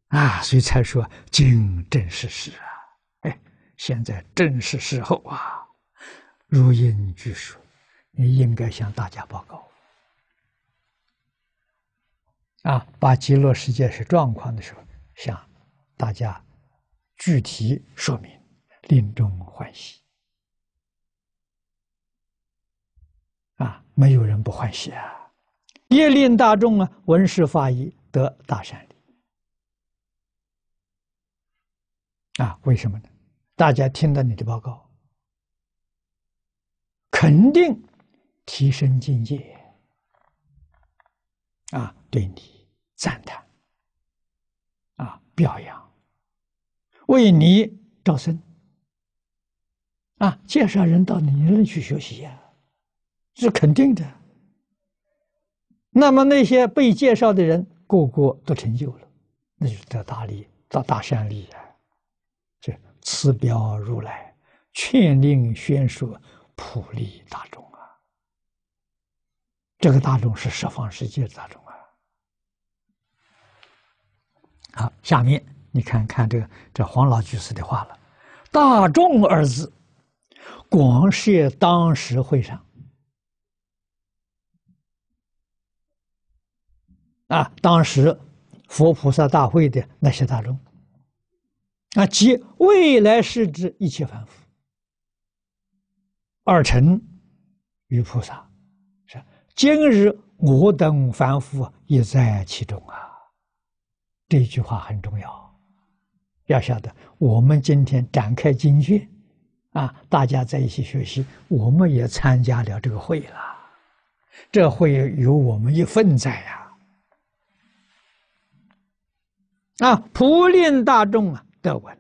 啊！啊，所以才说今正是时啊！哎，现在正是时候啊！如音据说，你应该向大家报告。啊，把极乐世界是状况的时候，向大家具体说明，令众欢喜。没有人不欢喜啊！业令大众啊，闻是法义得大善利啊！为什么呢？大家听到你的报告，肯定提升境界啊！对你赞叹啊，表扬，为你招生啊，介绍人到你那里去学习呀！是肯定的。那么那些被介绍的人，个个都成就了，那就是得大力，到大善里啊！这慈表如来，劝令宣说普利大众啊。这个大众是十方世界的大众啊。好，下面你看看这个这黄老居士的话了，“大众”二字，广摄当时会上。啊，当时佛菩萨大会的那些大众，啊，即未来世之一切凡夫，二臣于菩萨，是今日我等凡夫也在其中啊。这句话很重要，要晓得，我们今天展开经卷，啊，大家在一起学习，我们也参加了这个会了，这会有我们一份在呀。啊！普令大众啊得闻，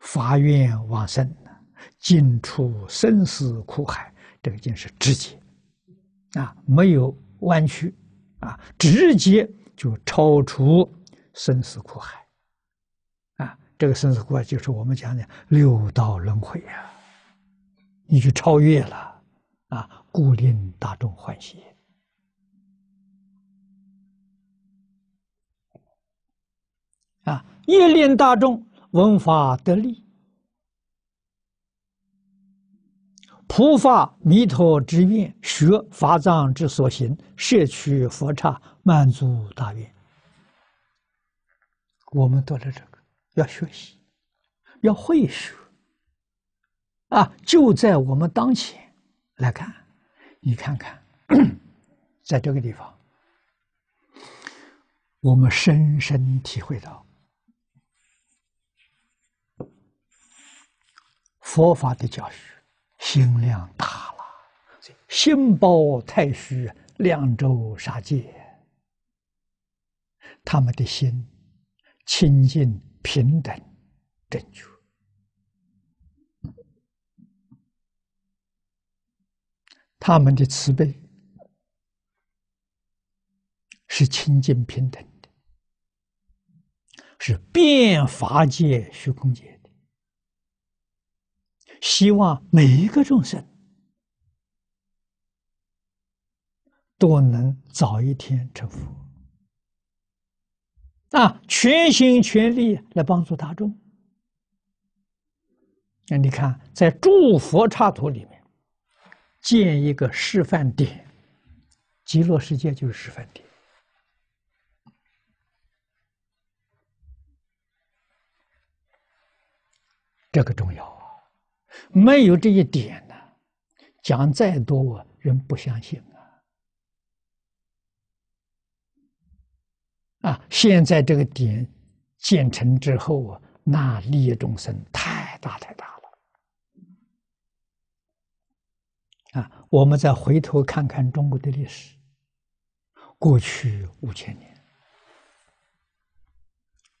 法愿往生，尽出生死苦海。这个就是直接啊，没有弯曲啊，直接就超出生死苦海。啊，这个生死苦海就是我们讲的六道轮回呀，你就超越了啊，故令大众欢喜。啊！一令大众闻法得利，普发弥陀之愿，学法藏之所行，摄取佛刹，满足大愿。我们得了这个，要学习，要会学。啊！就在我们当前来看，你看看，<coughs> 在这个地方，我们深深体会到。佛法的教义，心量大了，心包太虚，量周杀界。他们的心清净平等，正确。他们的慈悲是清净平等的，是变法界虚空界。希望每一个众生都能早一天成佛啊！全心全力来帮助大众。那你看，在诸佛插图里面建一个示范点，极乐世界就是示范点，这个重要。没有这一点呢，讲再多，人不相信啊！啊，现在这个点建成之后啊，那利益众生太大太大了！啊，我们再回头看看中国的历史，过去五千年，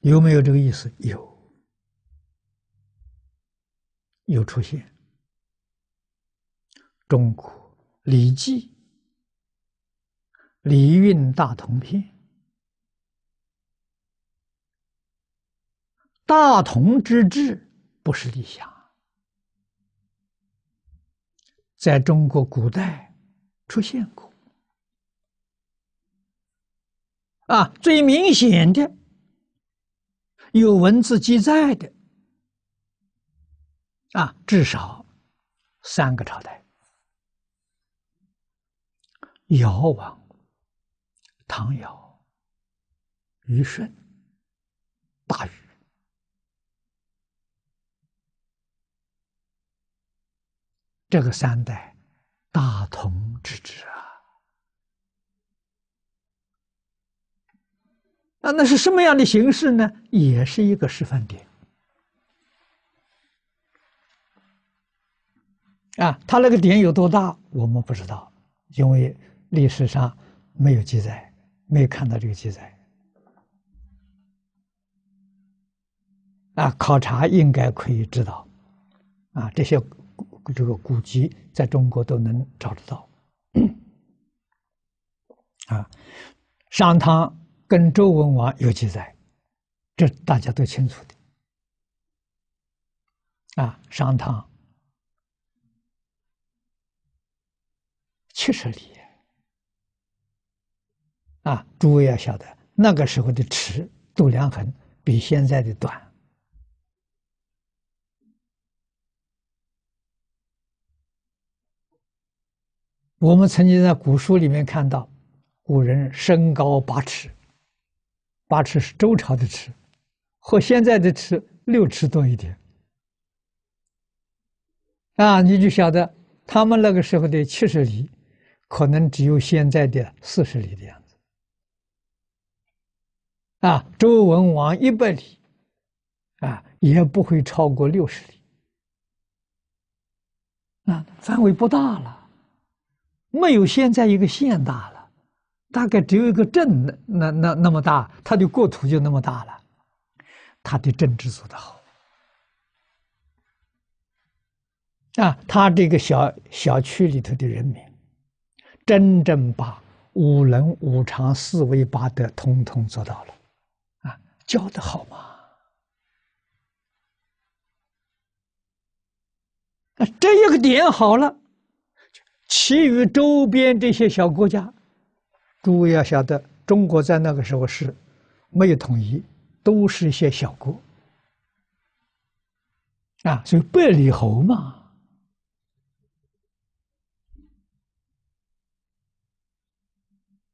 有没有这个意思？有。又出现。中国《礼记》《礼运大同篇》“大同之治”不是理想，在中国古代出现过。啊，最明显的有文字记载的。啊，至少三个朝代：尧王、唐尧、虞舜、大禹。这个三代大同之治啊，啊，那是什么样的形式呢？也是一个示范点。啊，他那个点有多大，我们不知道，因为历史上没有记载，没有看到这个记载。啊，考察应该可以知道，啊，这些这个古籍在中国都能找得到。啊，商汤跟周文王有记载，这大家都清楚的。啊，商汤。七十里，啊！诸位要晓得，那个时候的尺度量衡比现在的短。我们曾经在古书里面看到，古人身高八尺，八尺是周朝的尺，和现在的尺六尺多一点。啊，你就晓得他们那个时候的七十里。可能只有现在的四十里的样子，啊，周文王一百里，啊，也不会超过六十里，那范围不大了，没有现在一个县大了，大概只有一个镇那那那那么大，它的国土就那么大了，他的政治做得好，啊，他这个小小区里头的人民。真正把五伦五常四维八德通通做到了，啊，教的好嘛！啊，这一个点好了，其余周边这些小国家，诸位要晓得，中国在那个时候是没有统一，都是一些小国，啊，所以百里侯嘛。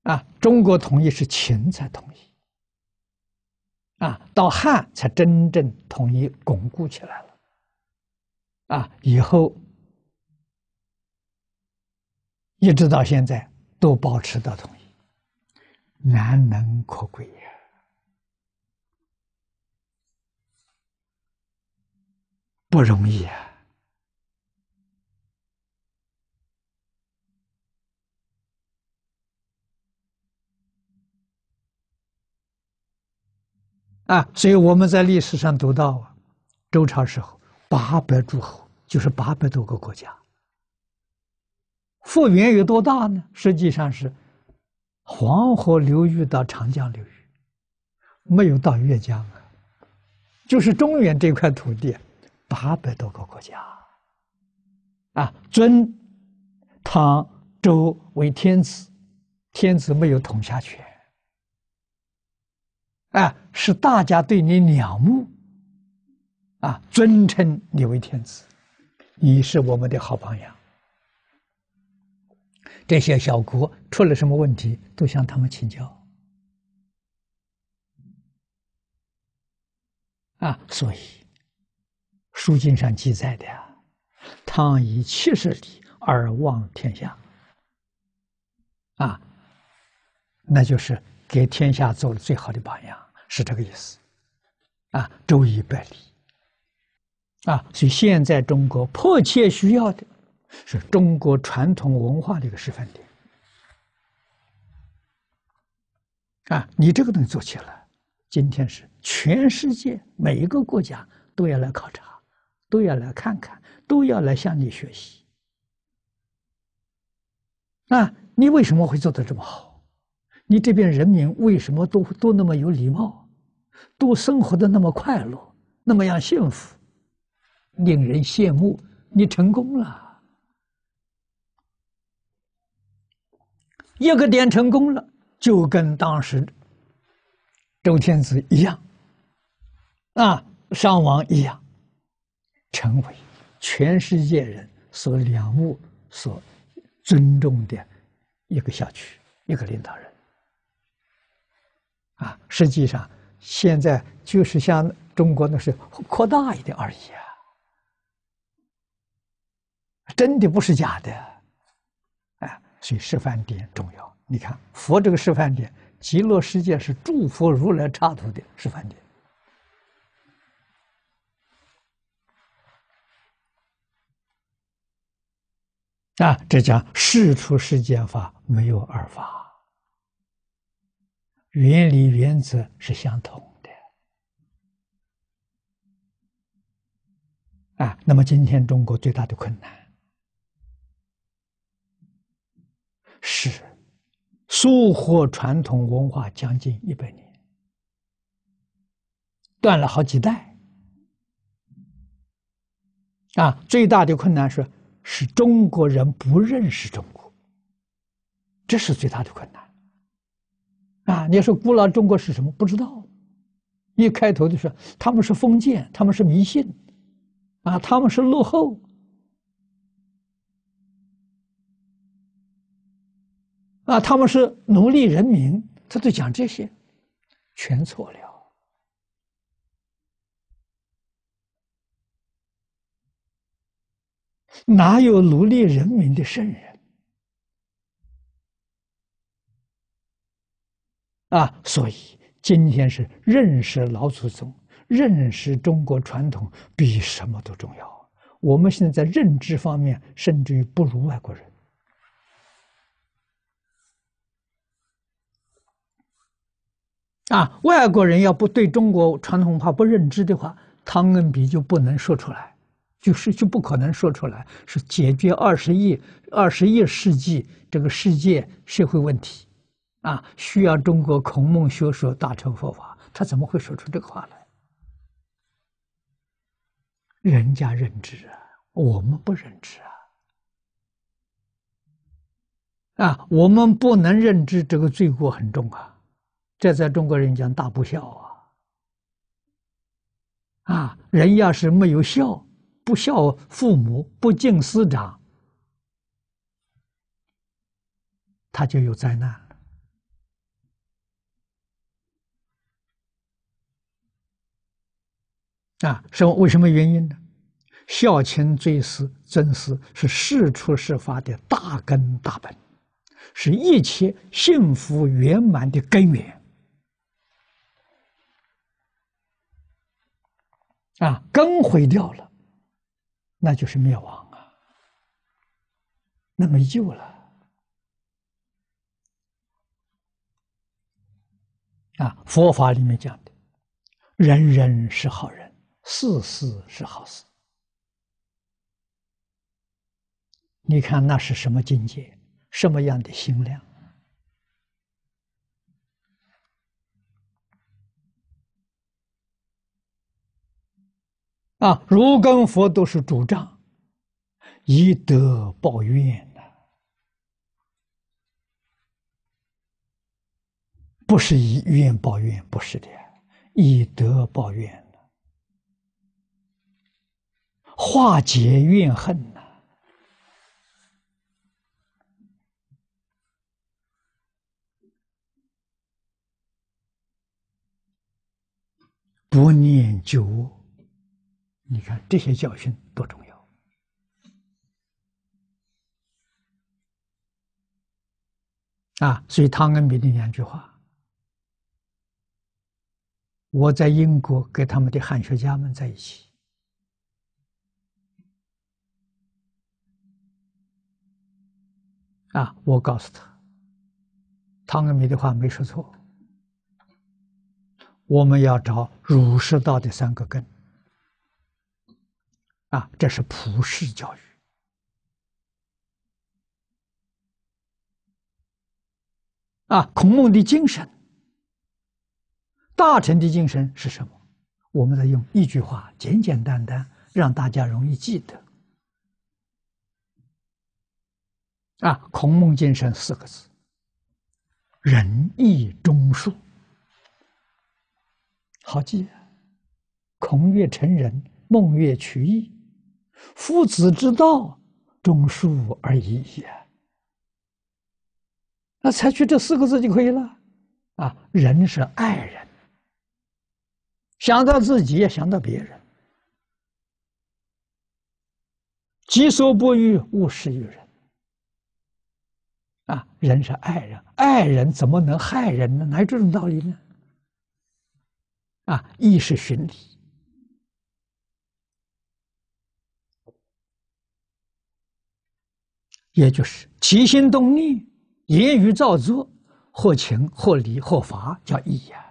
啊，中国统一是秦才统一，啊，到汉才真正统一巩固起来了，啊，以后一直到现在都保持到统一，难能可贵呀，不容易啊。啊，所以我们在历史上读到，周朝时候八百诸侯，就是八百多个国家。复原有多大呢？实际上是黄河流域到长江流域，没有到越江啊，就是中原这块土地，八百多个国家。啊，尊唐周为天子，天子没有统辖权。啊，是大家对你仰慕，啊，尊称你为天子，你是我们的好榜样。这些小国出了什么问题，都向他们请教。啊，所以《书经》上记载的，汤以七十里而望天下，啊，那就是。给天下做了最好的榜样，是这个意思，啊，周易百里，啊，所以现在中国迫切需要的是中国传统文化的一个示范点，啊，你这个东西做起来，今天是全世界每一个国家都要来考察，都要来看看，都要来向你学习，啊，你为什么会做的这么好？你这边人民为什么都都那么有礼貌，都生活的那么快乐，那么样幸福，令人羡慕。你成功了，一个点成功了，就跟当时周天子一样，啊，商王一样，成为全世界人所仰慕、所尊重的一个小区，一个领导人。啊，实际上现在就是像中国那是扩大一点而已啊，真的不是假的，哎，所以示范点重要。你看，佛这个示范点，极乐世界是诸佛如来插图的示范点。啊，这讲事出世间法，没有二法。原理原则是相同的啊。那么今天中国最大的困难是苏霍传统文化将近一百年，断了好几代啊。最大的困难是是中国人不认识中国，这是最大的困难。啊！你要说古老中国是什么？不知道。一开头就说他们是封建，他们是迷信，啊，他们是落后，啊，他们是奴隶人民，他就讲这些，全错了。哪有奴隶人民的圣人？啊，所以今天是认识老祖宗，认识中国传统比什么都重要。我们现在认知方面甚至于不如外国人。啊，外国人要不对中国传统文化不认知的话，汤恩比就不能说出来，就是就不可能说出来，是解决二十亿、二十亿世纪这个世界社会问题。啊，需要中国孔孟学说大乘佛法，他怎么会说出这个话来？人家认知啊，我们不认知啊。啊，我们不能认知，这个罪过很重啊。这在中国人讲大不孝啊。啊，人要是没有孝，不孝父母，不敬师长，他就有灾难。啊，是为什么原因呢？孝亲尊思尊师是事出事发的大根大本，是一切幸福圆满的根源。啊，根毁掉了，那就是灭亡啊，那没救了。啊，佛法里面讲的，人人是好人。事事是好事，你看那是什么境界，什么样的心量啊？如根佛都是主张以德报怨的，不是以怨报怨，不是的，以德报怨。化解怨恨呐，不念旧。你看这些教训多重要啊！所以汤恩比的两句话：“我在英国跟他们的汉学家们在一起。”啊，我告诉他，汤阿弥的话没说错。我们要找儒释道的三个根，啊，这是普世教育。啊，孔孟的精神，大臣的精神是什么？我们在用一句话简简单单让大家容易记得。啊，孔孟精神四个字：仁义忠恕，好记。孔曰成仁，孟曰取义，夫子之道，忠恕而已也。那采取这四个字就可以了。啊，仁是爱人，想到自己也想到别人，己所不欲，勿施于人。啊，人是爱人，爱人怎么能害人呢？哪有这种道理呢？啊，义是循理，也就是起心动念、言语造作，或情或理或法，叫义呀。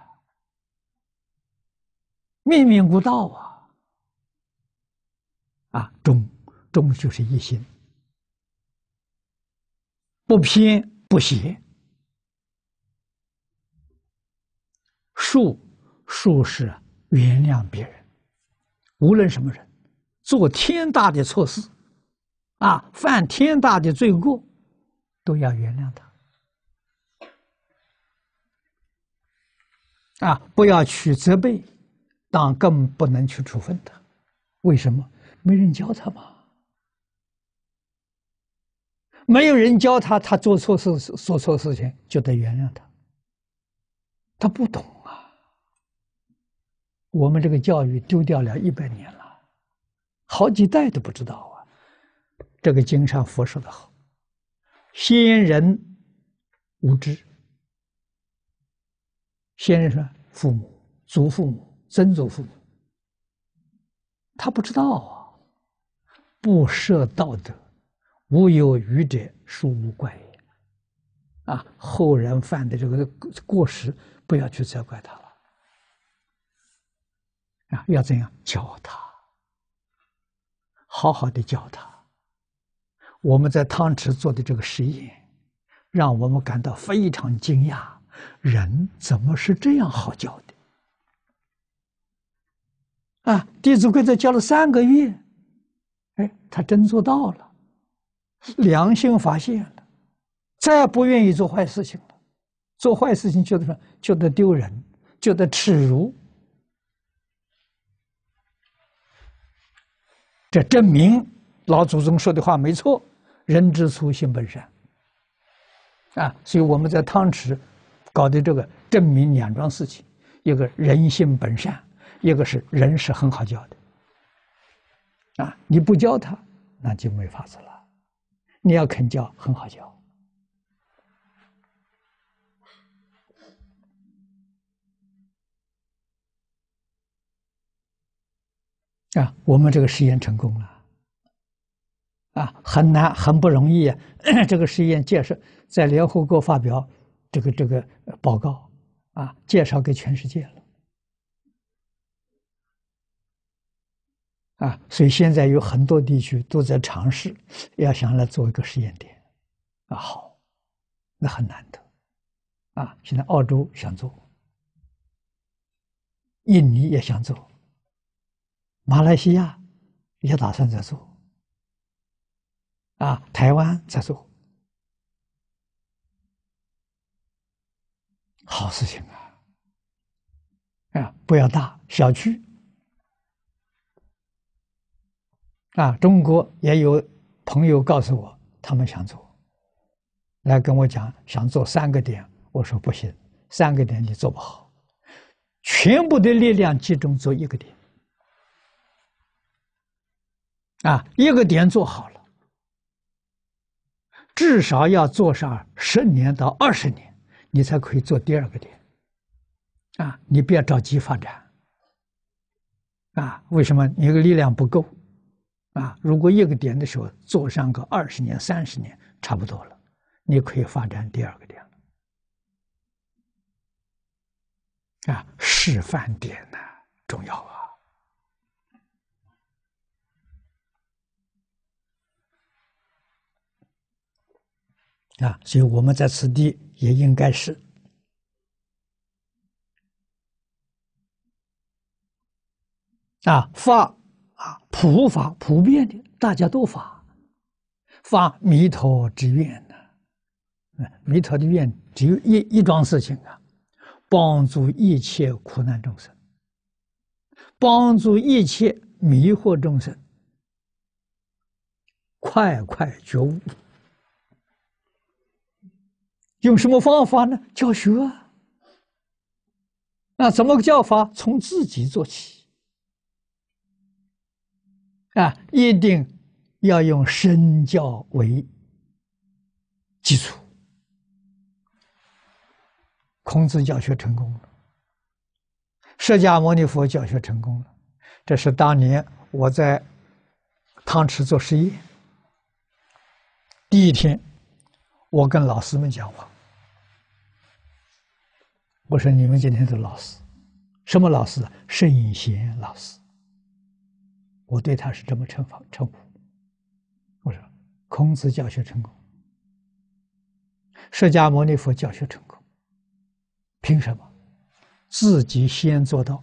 明明无道啊，啊，中中就是一心。不偏不斜。恕恕是原谅别人，无论什么人，做天大的错事，啊，犯天大的罪过，都要原谅他，啊，不要去责备，但更不能去处分他。为什么？没人教他吗？没有人教他，他做错事，做错事情就得原谅他。他不懂啊！我们这个教育丢掉了一百年了，好几代都不知道啊！这个经常佛说的好：“先人无知。”先人说：“父母、祖父母、曾祖父母，他不知道啊，不设道德。”无有愚者，殊无怪也。啊，后人犯的这个过失，不要去责怪他了。啊，要怎样教他？好好的教他。我们在汤池做的这个实验，让我们感到非常惊讶：人怎么是这样好教的？啊，《弟子规》则教了三个月，哎，他真做到了。良心发现了，再不愿意做坏事情了。做坏事情觉得觉得丢人，觉得耻辱。这证明老祖宗说的话没错：人之初，性本善。啊，所以我们在汤池搞的这个证明两桩事情：一个人性本善，一个是人是很好教的。啊，你不教他，那就没法子了。你要肯教，很好教。啊，我们这个实验成功了，啊，很难，很不容易。啊。<clears throat> 这个实验介绍在联合国发表，这个这个报告，啊，介绍给全世界了。啊，所以现在有很多地区都在尝试，要想来做一个实验点，啊，好，那很难得，啊，现在澳洲想做，印尼也想做，马来西亚也打算在做，啊，台湾在做，好事情啊，啊，不要大小区。啊，中国也有朋友告诉我，他们想做，来跟我讲想做三个点，我说不行，三个点你做不好，全部的力量集中做一个点，啊，一个点做好了，至少要做上十年到二十年，你才可以做第二个点，啊，你不要着急发展，啊，为什么？一个力量不够。啊，如果一个点的时候做上个二十年、三十年，差不多了，你可以发展第二个点了。啊，示范点呢重要啊！啊，所以我们在此地也应该是啊发普法普遍的，大家都发，发弥陀之愿呐，啊，弥陀的愿只有一一桩事情啊，帮助一切苦难众生，帮助一切迷惑众生，快快觉悟。用什么方法呢？教学啊，那怎么个教法？从自己做起。啊，一定要用身教为基础。孔子教学成功了，释迦牟尼佛教学成功了，这是当年我在汤池做实验第一天，我跟老师们讲话，我说：“你们今天是老师，什么老师圣贤老师。”我对他是这么称呼称呼，我说：“孔子教学成功，释迦牟尼佛教学成功，凭什么？自己先做到。”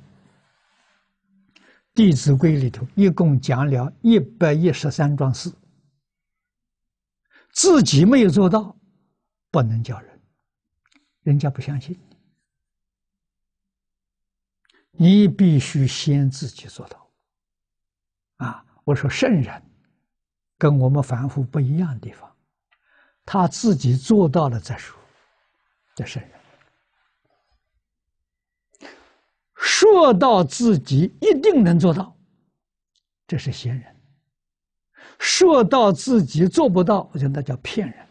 《弟子规》里头一共讲了一百一十三桩事，自己没有做到，不能叫人，人家不相信你必须先自己做到。啊，我说圣人跟我们凡夫不一样的地方，他自己做到了再说，叫圣人。说到自己一定能做到，这是贤人。说到自己做不到，我觉得那叫骗人。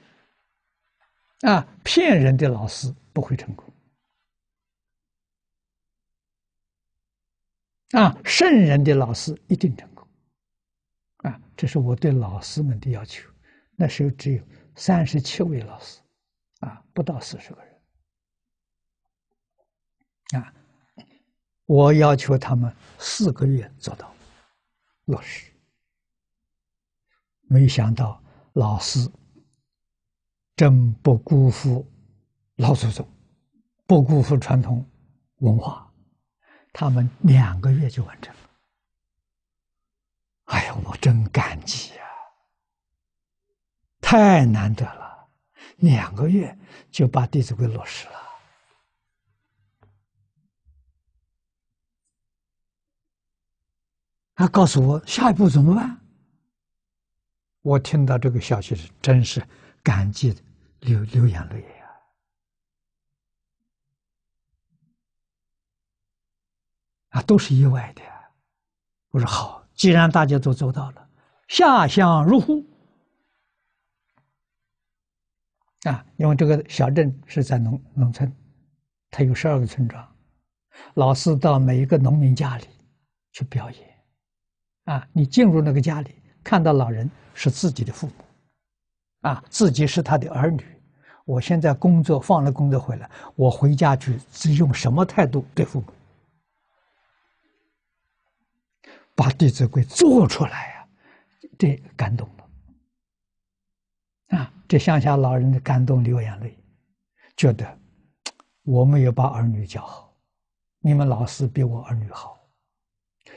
啊，骗人的老师不会成功。啊，圣人的老师一定成功。啊，这是我对老师们的要求。那时候只有三十七位老师，啊，不到四十个人。啊，我要求他们四个月做到落实。没想到老师真不辜负老祖宗，不辜负传统文化，他们两个月就完成。哎呀，我真感激呀！太难得了，两个月就把《弟子规》落实了。他告诉我下一步怎么办，我听到这个消息是真是感激的，流流眼泪呀！啊，都是意外的，我说好。既然大家都做到了下乡入户啊，因为这个小镇是在农农村，它有十二个村庄，老师到每一个农民家里去表演啊。你进入那个家里，看到老人是自己的父母啊，自己是他的儿女。我现在工作放了工作回来，我回家去是用什么态度对父母？把《弟子规》做出来啊，这感动了啊！这乡下老人的感动流眼泪，觉得我没有把儿女教好，你们老师比我儿女好。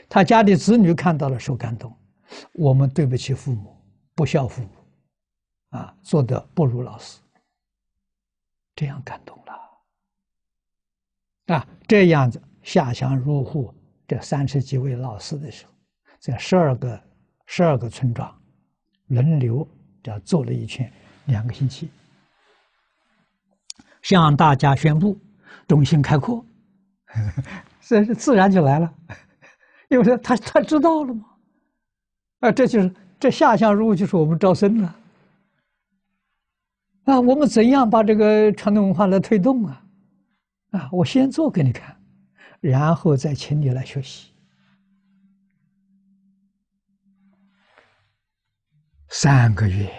他家的子女看到了受感动，我们对不起父母，不孝父母啊，做的不如老师，这样感动了啊！这样子下乡入户这三十几位老师的时候。在十二个十二个村庄轮流，叫做了一圈，两个星期，向大家宣布中心开阔，<laughs> 这自然就来了，因为他他知道了吗？啊，这就是这下一入就是我们招生了。啊，我们怎样把这个传统文化来推动啊？啊，我先做给你看，然后再请你来学习。三个月，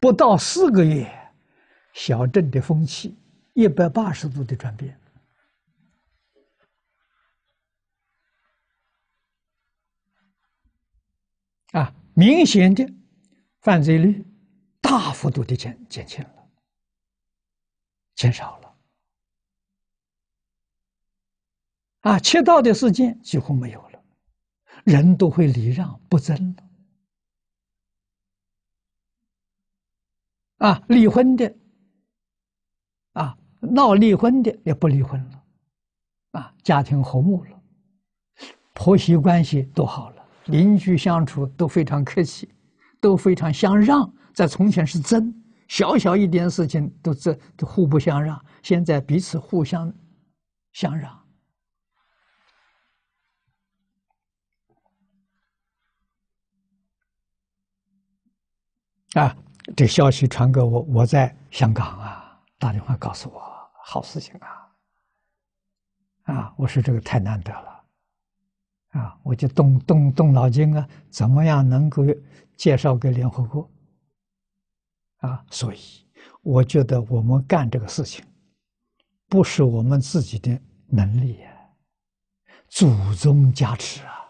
不到四个月，小镇的风气一百八十度的转变，啊，明显的，犯罪率大幅度的减减轻了，减少了，啊，切盗的事件几乎没有了，人都会礼让不争了。啊，离婚的，啊，闹离婚的也不离婚了，啊，家庭和睦了，婆媳关系都好了，邻居相处都非常客气，都非常相让。在从前是争，小小一点事情都这都互不相让；现在彼此互相相让，啊。这消息传给我，我在香港啊，打电话告诉我好事情啊，啊，我说这个太难得了，啊，我就动动动脑筋啊，怎么样能够介绍给联合国？啊，所以我觉得我们干这个事情，不是我们自己的能力啊，祖宗加持啊。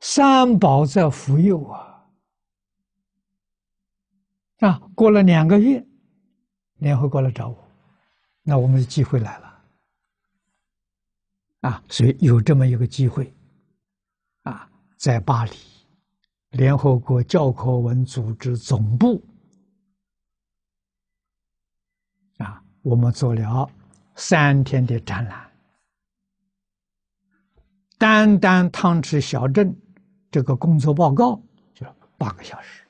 三宝在福幼啊，啊，过了两个月，联合国来找我，那我们的机会来了，啊，所以有这么一个机会，啊，在巴黎，联合国教科文组织总部，啊，我们做了三天的展览，单单汤池小镇。这个工作报告就八个小时，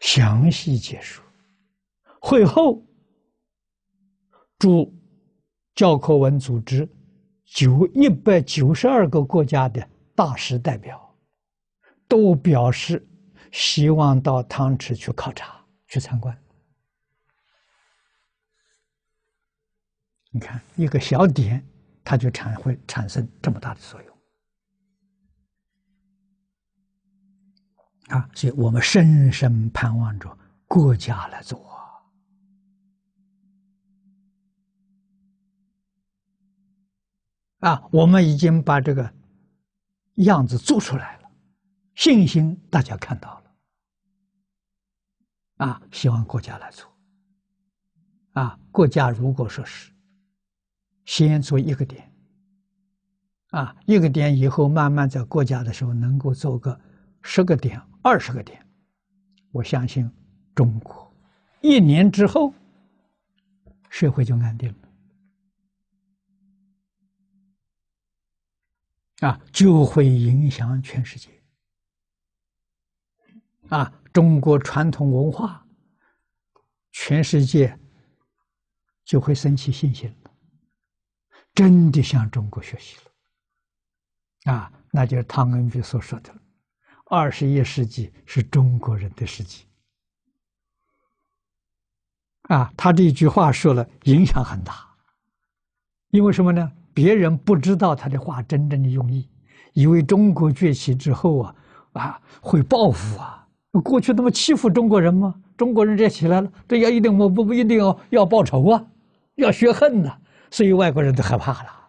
详细结束。会后，驻教科文组织九一百九十二个国家的大使代表都表示希望到汤池去考察、去参观。你看，一个小点，它就产会产生这么大的作用。啊，所以我们深深盼望着国家来做。啊，我们已经把这个样子做出来了，信心大家看到了。啊，希望国家来做。啊，国家如果说是先做一个点，啊，一个点以后慢慢在国家的时候能够做个十个点。二十个点，我相信中国一年之后，社会就安定了，啊，就会影响全世界，啊，中国传统文化，全世界就会升起信心了，真的向中国学习了，啊，那就是汤恩比所说的了。二十一世纪是中国人的世纪，啊，他这一句话说了，影响很大，因为什么呢？别人不知道他的话真正的用意，以为中国崛起之后啊，啊，会报复啊，过去那么欺负中国人吗？中国人这起来了，这要一定，我不不一定要要报仇啊，要血恨呐，所以外国人都害怕了。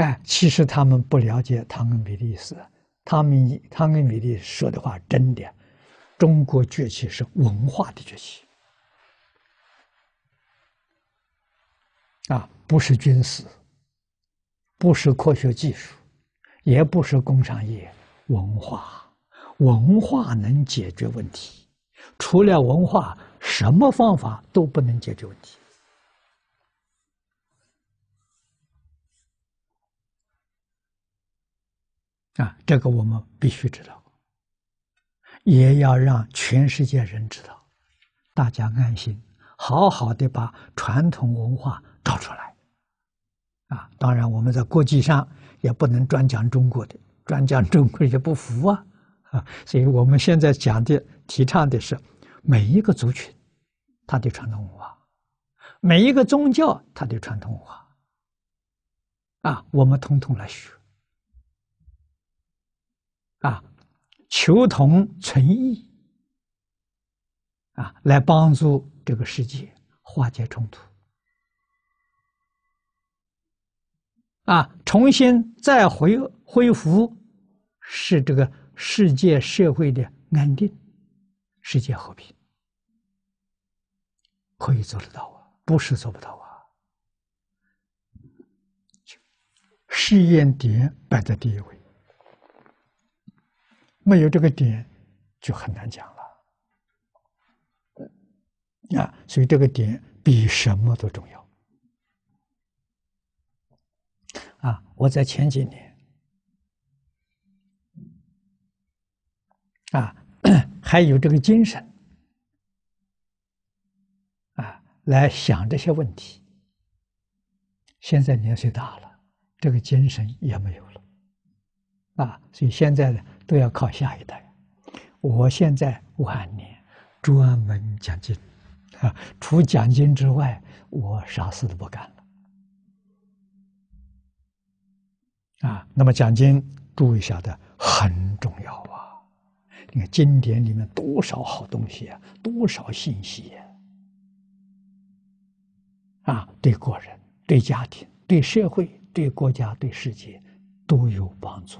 哎，其实他们不了解唐恩比的意思，他们唐恩比的说的话真的，中国崛起是文化的崛起，啊，不是军事，不是科学技术，也不是工商业，文化，文化能解决问题，除了文化，什么方法都不能解决问题。啊，这个我们必须知道，也要让全世界人知道，大家安心，好好的把传统文化找出来。啊，当然我们在国际上也不能专讲中国的，专讲中国也不服啊啊！所以我们现在讲的、提倡的是每一个族群，他的传统文化，每一个宗教他的传统文化，啊，我们统统来学。啊，求同存异啊，来帮助这个世界化解冲突，啊，重新再回恢复是这个世界社会的安定，世界和平可以做得到啊，不是做不到啊。试验点摆在第一位。没有这个点，就很难讲了。啊，所以这个点比什么都重要。啊，我在前几年，啊，还有这个精神，啊，来想这些问题。现在年岁大了，这个精神也没有。啊，所以现在呢，都要靠下一代。我现在晚年专门讲经，啊，除奖金之外，我啥事都不干了。啊，那么奖金注一下的很重要啊。你看经典里面多少好东西啊，多少信息啊，对个人、对家庭、对社会、对国家、对世界都有帮助。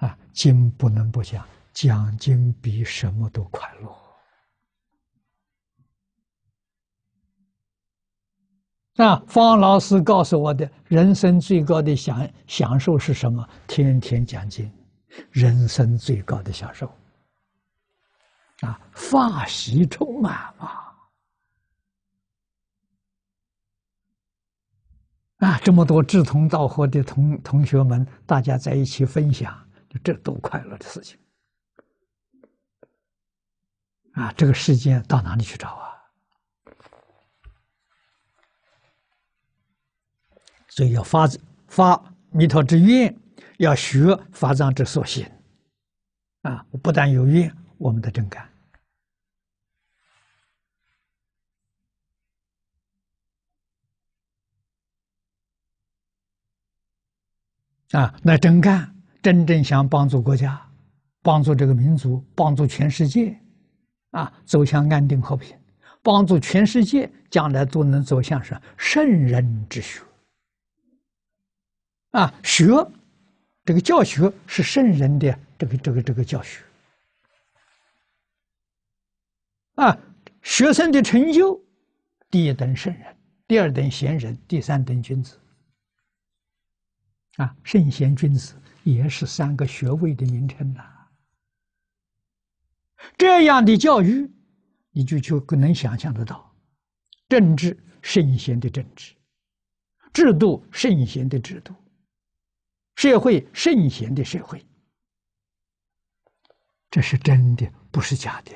啊，经不能不讲，讲经比什么都快乐。那方老师告诉我的，人生最高的享享受是什么？天天讲经，人生最高的享受。啊，法喜充满嘛！啊，这么多志同道合的同同学们，大家在一起分享。这都快乐的事情啊！这个世界到哪里去找啊？所以要发发弥陀之愿，要学法藏之所行啊！不但有愿，我们的真干啊，那真干。真正想帮助国家，帮助这个民族，帮助全世界，啊，走向安定和平，帮助全世界将来都能走向是圣人之学，啊，学，这个教学是圣人的这个这个这个教学，啊，学生的成就，第一等圣人，第二等贤人，第三等君子，啊，圣贤君子。也是三个学位的名称呐。这样的教育，你就就能想象得到：政治圣贤的政治，制度圣贤的制度，社会圣贤的社会。这是真的，不是假的。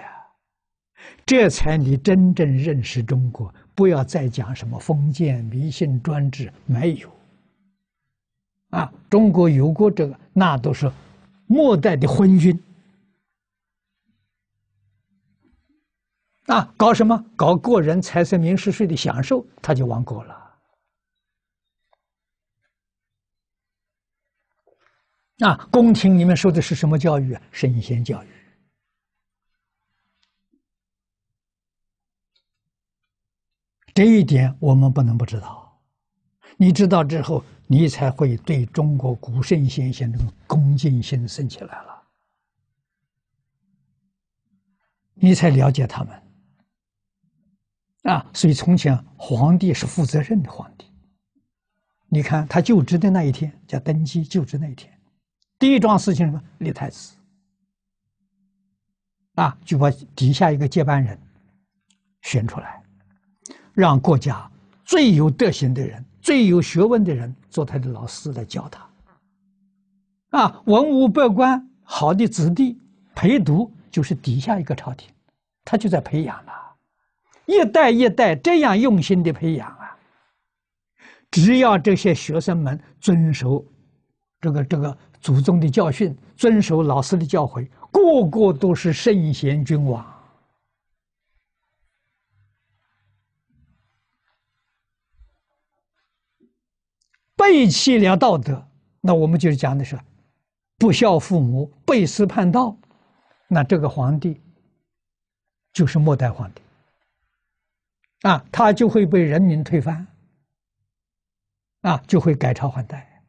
这才你真正认识中国。不要再讲什么封建、迷信、专制，没有。啊，中国有过这个，那都是末代的昏君啊，搞什么搞个人财色名食税的享受，他就亡国了。那宫廷里面受的是什么教育啊？神仙教育。这一点我们不能不知道。你知道之后，你才会对中国古圣先贤的恭敬心升起来了，你才了解他们。啊，所以从前皇帝是负责任的皇帝。你看他就职的那一天叫登基就职那一天，第一桩事情什么立太子，啊，就把底下一个接班人选出来，让国家最有德行的人。最有学问的人做他的老师来教他，啊，文武百官好的子弟陪读就是底下一个朝廷，他就在培养了，一代一代这样用心的培养啊，只要这些学生们遵守这个这个祖宗的教训，遵守老师的教诲，个个都是圣贤君王。背弃了道德，那我们就是讲的是不孝父母、背私叛道，那这个皇帝就是末代皇帝啊，他就会被人民推翻，啊，就会改朝换代。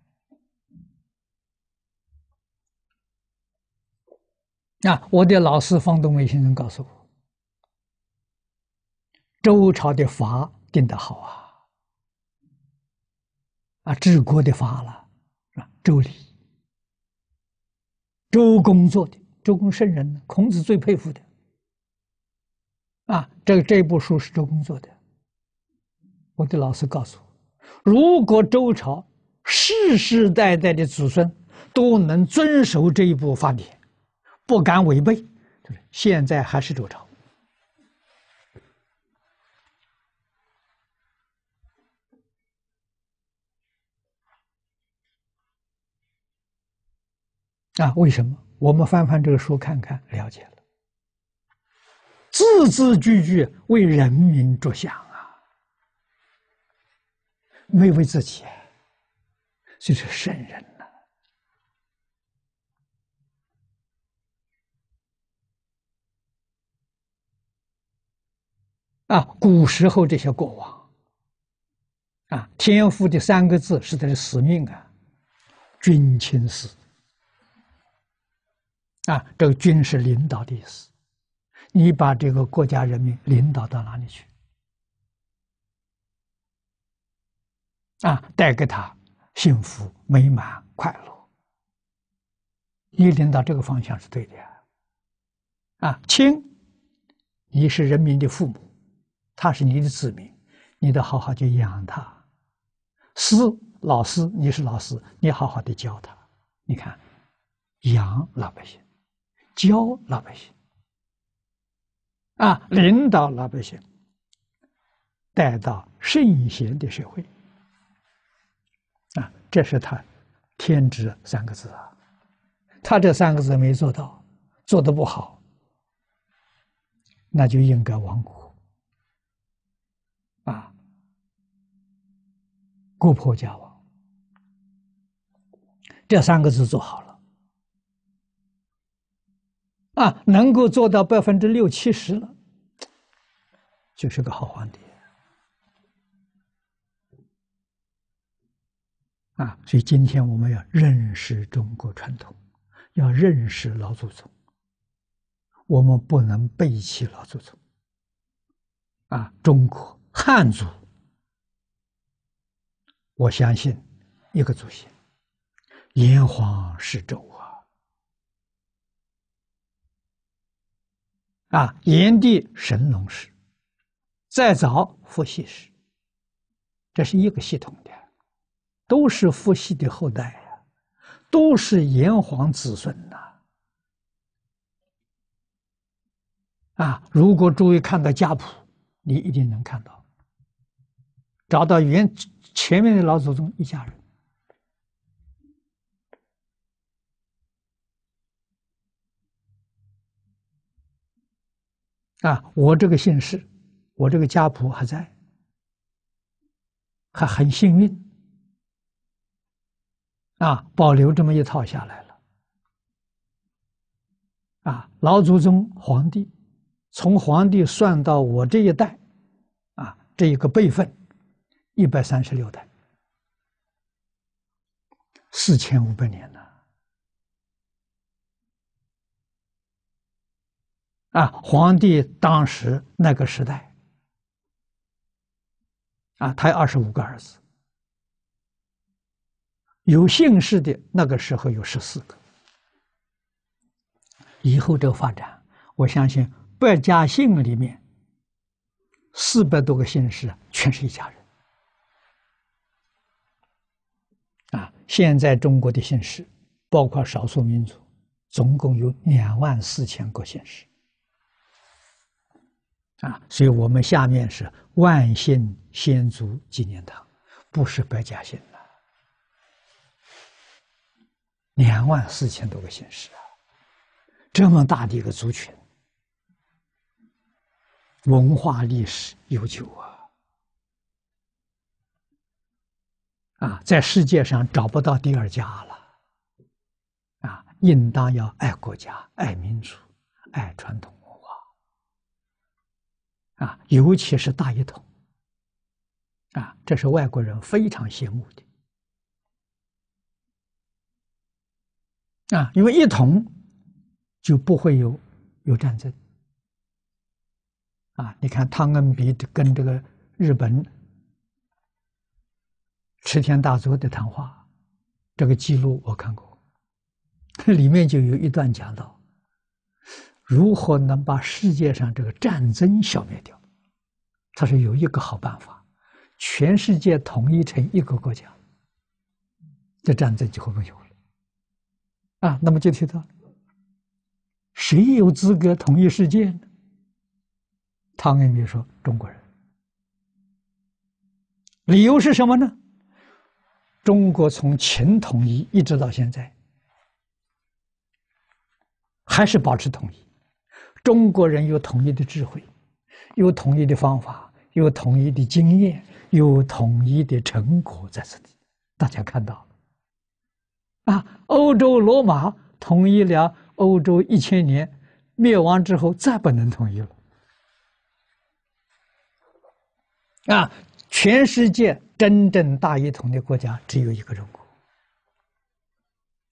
那我的老师方东伟先生告诉我，周朝的法定得好啊。啊，治国的法了，是吧？《周礼》，周公做的，周公圣人，孔子最佩服的。啊，这这部书是周公做的。我的老师告诉我，如果周朝世世代代的子孙都能遵守这一部法典，不敢违背，现在还是周朝。啊，为什么？我们翻翻这个书，看看，了解了。字字句句为人民着想啊，没为自己，这是圣人呢。啊，古时候这些国王，啊，天赋的三个字是他的使命啊，君亲师。啊，这个“军”是领导的意思，你把这个国家人民领导到哪里去？啊，带给他幸福、美满、快乐。你领导这个方向是对的啊。啊，亲，你是人民的父母，他是你的子民，你得好好去养他。师，老师，你是老师，你好好的教他。你看，养老百姓。教老百姓啊，领导老百姓，带到圣贤的社会啊，这是他天职三个字啊。他这三个字没做到，做的不好，那就应该亡国啊，国破家亡。这三个字做好了。啊，能够做到百分之六七十了，就是个好皇帝。啊，所以今天我们要认识中国传统，要认识老祖宗。我们不能背弃老祖宗。啊，中国汉族，我相信一个祖先，炎黄世胄。啊，炎帝神农氏，再早伏羲氏，这是一个系统的，都是伏羲的后代呀，都是炎黄子孙呐。啊，如果诸位看到家谱，你一定能看到，找到原前面的老祖宗一家人。啊，我这个姓氏，我这个家谱还在，还很幸运，啊，保留这么一套下来了。啊，老祖宗皇帝，从皇帝算到我这一代，啊，这一个辈分，一百三十六代，四千五百年。啊，皇帝当时那个时代，啊，他有二十五个儿子，有姓氏的，那个时候有十四个。以后这个发展，我相信百家姓里面四百多个姓氏啊，全是一家人。啊，现在中国的姓氏，包括少数民族，总共有两万四千个姓氏。啊，所以我们下面是万姓先祖纪念堂，不是百家姓的，两万四千多个姓氏啊，这么大的一个族群，文化历史悠久啊，啊，在世界上找不到第二家了，啊，应当要爱国家、爱民族、爱传统。啊，尤其是大一统，啊，这是外国人非常羡慕的，啊，因为一统就不会有有战争，啊，你看，汤恩比跟这个日本池田大佐的谈话，这个记录我看过，<laughs> 里面就有一段讲到。如何能把世界上这个战争消灭掉？他说有一个好办法，全世界统一成一个国家，这战争就会没有了。啊，那么就提到谁有资格统一世界呢？汤恩比说中国人，理由是什么呢？中国从秦统一一直到现在，还是保持统一。中国人有统一的智慧，有统一的方法，有统一的经验，有统一的成果在这里。大家看到，啊，欧洲罗马统一了欧洲一千年，灭亡之后再不能统一了。啊，全世界真正大一统的国家只有一个中国，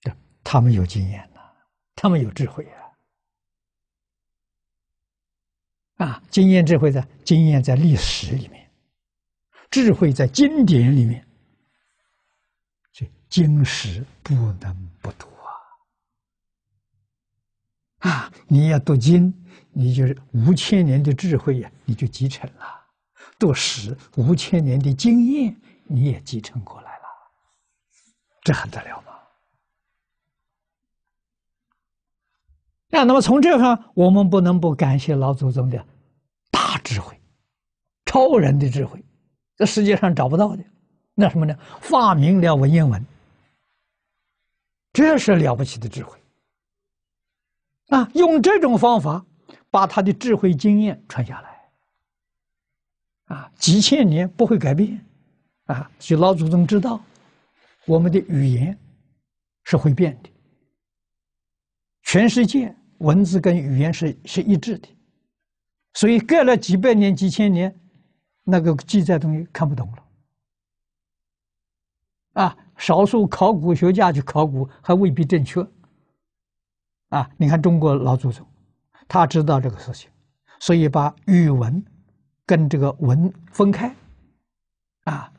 对，他们有经验呐，他们有智慧呀。啊，经验智慧在经验在历史里面，智慧在经典里面，所以经史不能不读啊！啊，你要读经，你就是五千年的智慧呀，你就继承了；读史，五千年的经验你也继承过来了，这还得了吗？啊，那么从这上，我们不能不感谢老祖宗的。智慧，超人的智慧，在世界上找不到的。那什么呢？发明了文言文，这是了不起的智慧。啊，用这种方法把他的智慧经验传下来，啊，几千年不会改变。啊，就老祖宗知道，我们的语言是会变的。全世界文字跟语言是是一致的。所以，盖了几百年、几千年，那个记载东西看不懂了。啊，少数考古学家去考古还未必正确。啊，你看中国老祖宗，他知道这个事情，所以把语文跟这个文分开。啊，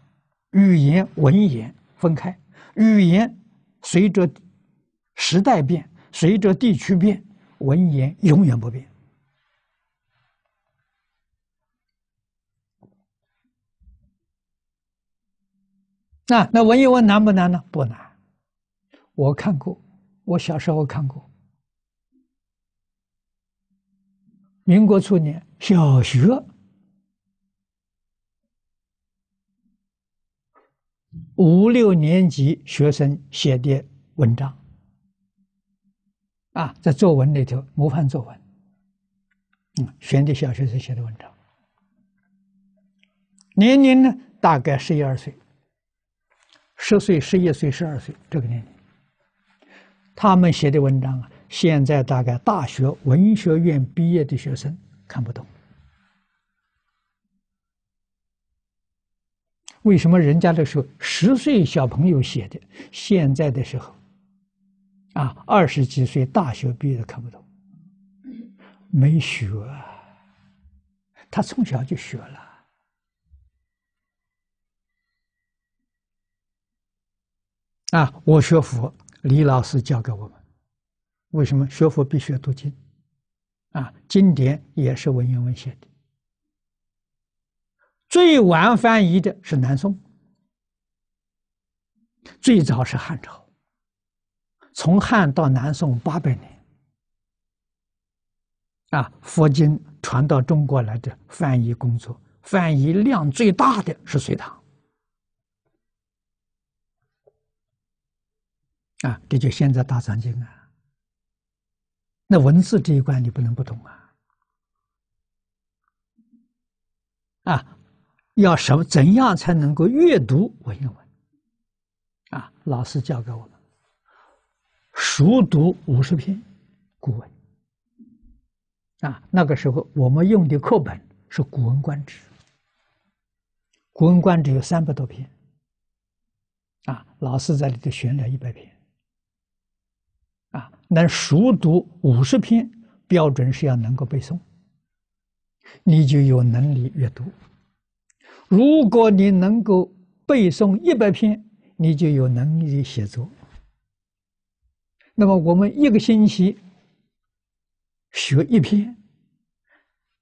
语言文言分开，语言随着时代变，随着地区变，文言永远不变。那那文言文难不难呢？不难，我看过，我小时候看过，民国初年小学五六年级学生写的文章，啊，在作文里头模范作文，嗯，选的小学生写的文章，年龄呢大概十一二岁。十岁、十一岁、十二岁这个年龄，他们写的文章啊，现在大概大学文学院毕业的学生看不懂。为什么人家的时候十岁小朋友写的，现在的时候，啊，二十几岁大学毕业的看不懂？没学，他从小就学了。啊，我学佛，李老师教给我们。为什么学佛必须要读经？啊，经典也是文言文写的。最晚翻译的是南宋，最早是汉朝。从汉到南宋八百年，啊，佛经传到中国来的翻译工作，翻译量最大的是隋唐。啊，这就现在《大藏经》啊。那文字这一关你不能不懂啊！啊，要什怎样才能够阅读文言文？啊，老师教给我们熟读五十篇古文。啊，那个时候我们用的课本是《古文观止》，《古文观止》有三百多篇。啊，老师在里头选了一百篇。啊，能熟读五十篇，标准是要能够背诵，你就有能力阅读；如果你能够背诵一百篇，你就有能力写作。那么我们一个星期学一篇，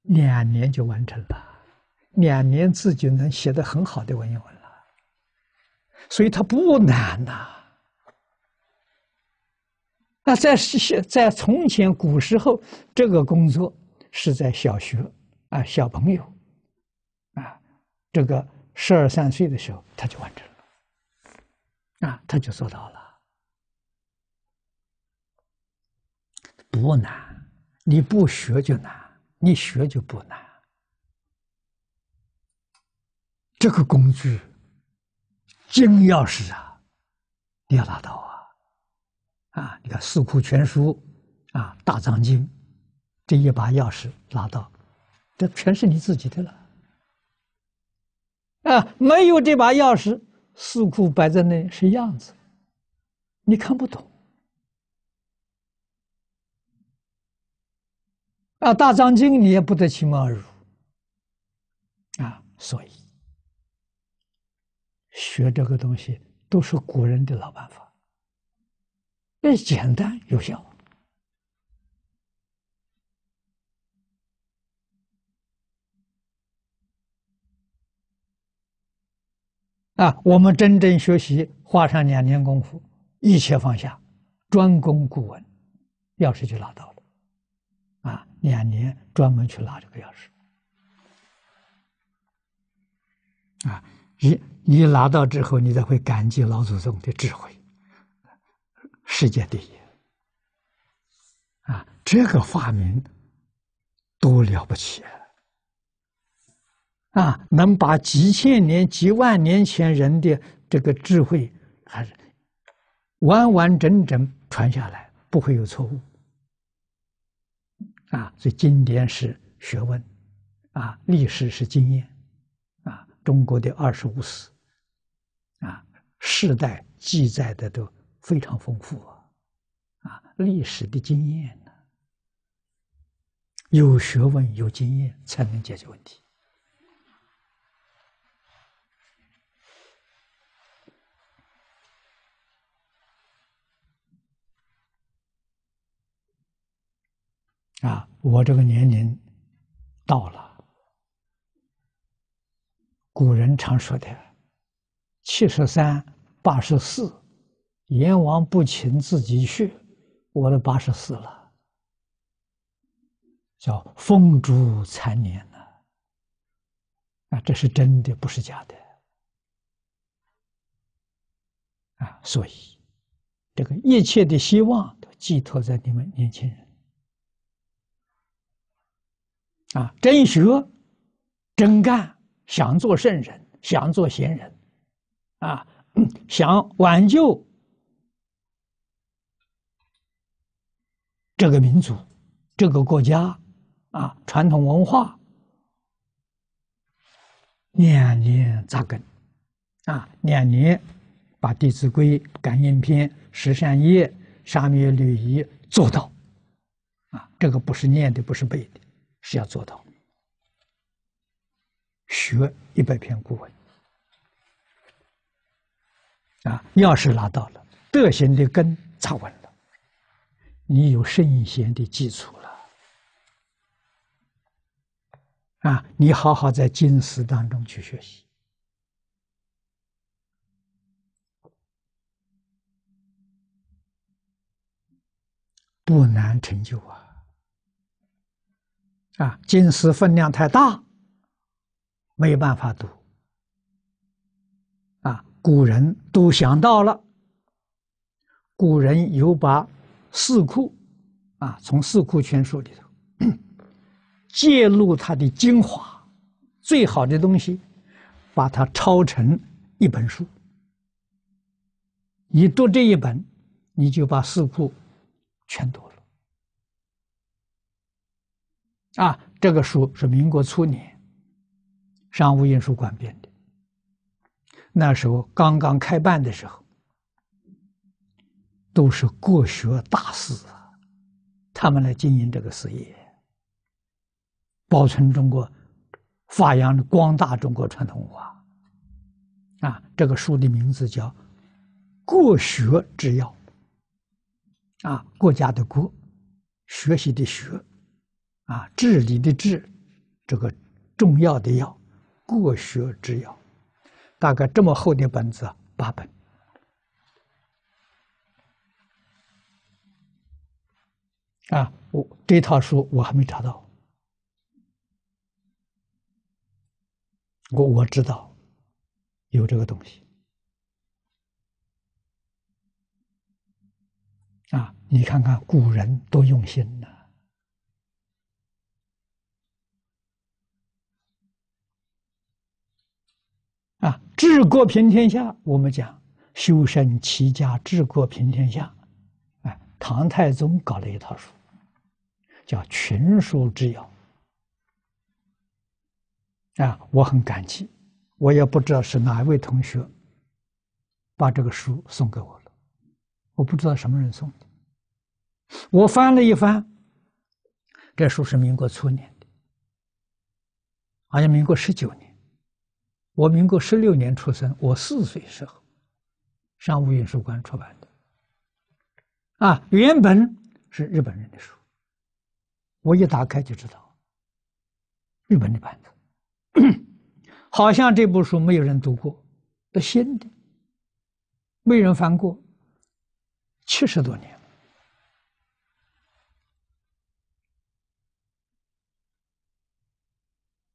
两年就完成了，两年自己能写得很好的文言文了，所以它不难呐。那在在从前古时候，这个工作是在小学啊，小朋友啊，这个十二三岁的时候他就完成了，啊，他就做到了，不难，你不学就难，你学就不难，这个工具金钥匙啊，你要拿到啊。啊，你看《四库全书》，啊，《大藏经》，这一把钥匙拿到，这全是你自己的了。啊，没有这把钥匙，《四库》摆在那，是样子，你看不懂。啊，《大藏经》你也不得其门而入。啊，所以学这个东西都是古人的老办法。越简单有效啊！我们真正学习，花上两年功夫，一切放下，专攻古文，钥匙就拿到了。啊，两年专门去拿这个钥匙。啊，一你拿到之后，你才会感激老祖宗的智慧。世界第一啊，这个发明多了不起啊！能把几千年、几万年前人的这个智慧还是完完整整传下来，不会有错误啊！所以经典是学问啊，历史是经验啊，中国的二十五史啊，世代记载的都。非常丰富啊，啊，历史的经验呢，有学问、有经验才能解决问题。啊，我这个年龄到了，古人常说的，七十三，八十四。阎王不请自己去，我都八十四了，叫风烛残年了，啊，这是真的，不是假的，啊，所以这个一切的希望都寄托在你们年轻人，啊，真学，真干，想做圣人，想做贤人，啊，想挽救。这个民族，这个国家，啊，传统文化，两年扎根，啊，两年，把《弟子规》《感应篇》《十善业》《沙弥律仪》做到，啊，这个不是念的，不是背的，是要做到。学一百篇古文，啊，钥匙拿到了，德行的根扎稳了。你有圣贤的基础了，啊！你好好在经史当中去学习，不难成就啊。啊，经史分量太大，没有办法读。啊，古人都想到了，古人有把。四库啊，从四库全书里头，揭露它的精华，最好的东西，把它抄成一本书。你读这一本，你就把四库全读了。啊，这个书是民国初年商务印书馆编的，那时候刚刚开办的时候。都是国学大师，他们来经营这个事业，保存中国、发扬光大中国传统文化。啊，这个书的名字叫《国学之要》啊，国家的国，学习的学，啊，治理的治，这个重要的要，国学之要，大概这么厚的本子，八本。啊，我这套书我还没查到。我我知道有这个东西。啊，你看看古人多用心呐！啊，治国平天下，我们讲修身齐家治国平天下。唐太宗搞了一套书，叫《群书之要》啊，我很感激。我也不知道是哪一位同学把这个书送给我了，我不知道什么人送的。我翻了一翻，这书是民国初年的，好像民国十九年。我民国十六年出生，我四岁时候，商务印书馆出版的。啊，原本是日本人的书，我一打开就知道，日本的版子，<clears throat> 好像这部书没有人读过，是新的，没人翻过，七十多年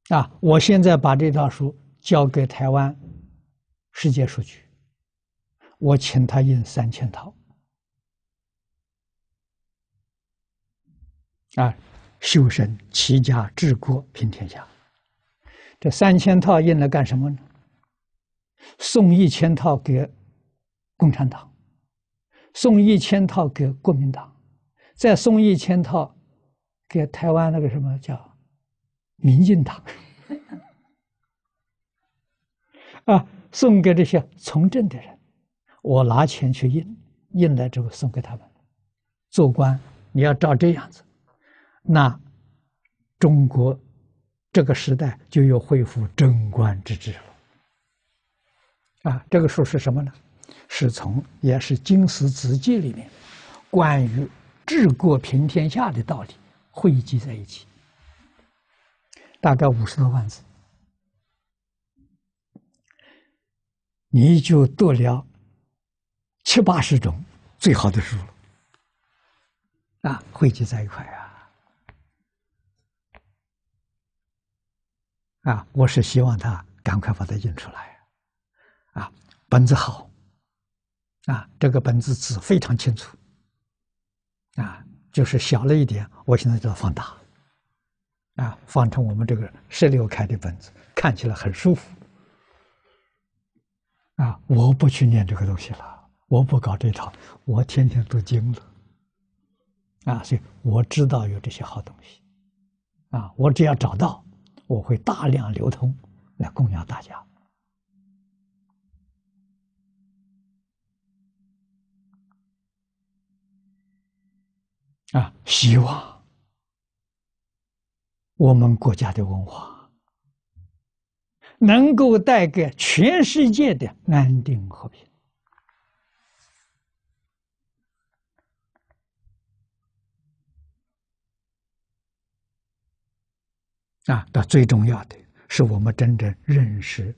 啊，我现在把这套书交给台湾世界书局，我请他印三千套。啊，修身齐家治国平天下，这三千套印来干什么呢？送一千套给共产党，送一千套给国民党，再送一千套给台湾那个什么叫民进党？<laughs> 啊，送给这些从政的人，我拿钱去印，印来之后送给他们。做官你要照这样子。那中国这个时代就要恢复贞观之治了。啊，这个书是什么呢？是从也是《经史子集》里面关于治国平天下的道理汇集在一起，大概五十多万字，你就读了七八十种最好的书了啊，汇集在一块啊。啊，我是希望他赶快把它印出来，啊，本子好，啊，这个本子字非常清楚，啊，就是小了一点，我现在就要放大，啊，放成我们这个十六开的本子，看起来很舒服，啊，我不去念这个东西了，我不搞这套，我天天读经了，啊，所以我知道有这些好东西，啊，我只要找到。我会大量流通来供养大家。啊，希望我们国家的文化能够带给全世界的安定和平。啊，但最重要的是，我们真正认识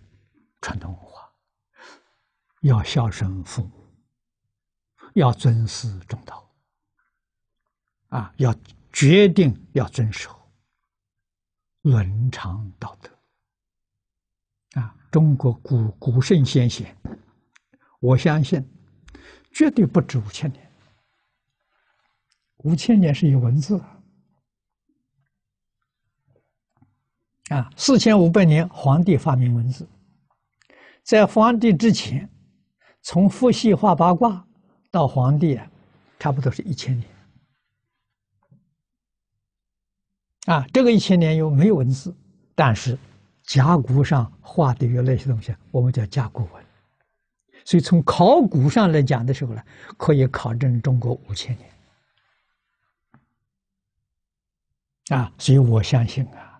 传统文化，要孝顺父母，要尊师重道，啊，要决定要遵守伦常道德。啊，中国古古圣先贤，我相信绝对不止五千年，五千年是有文字。啊，四千五百年，黄帝发明文字。在皇帝之前，从伏羲画八卦到皇帝啊，差不多是一千年。啊，这个一千年又没有文字，但是甲骨上画的有那些东西，我们叫甲骨文。所以从考古上来讲的时候呢，可以考证中国五千年。啊，所以我相信啊。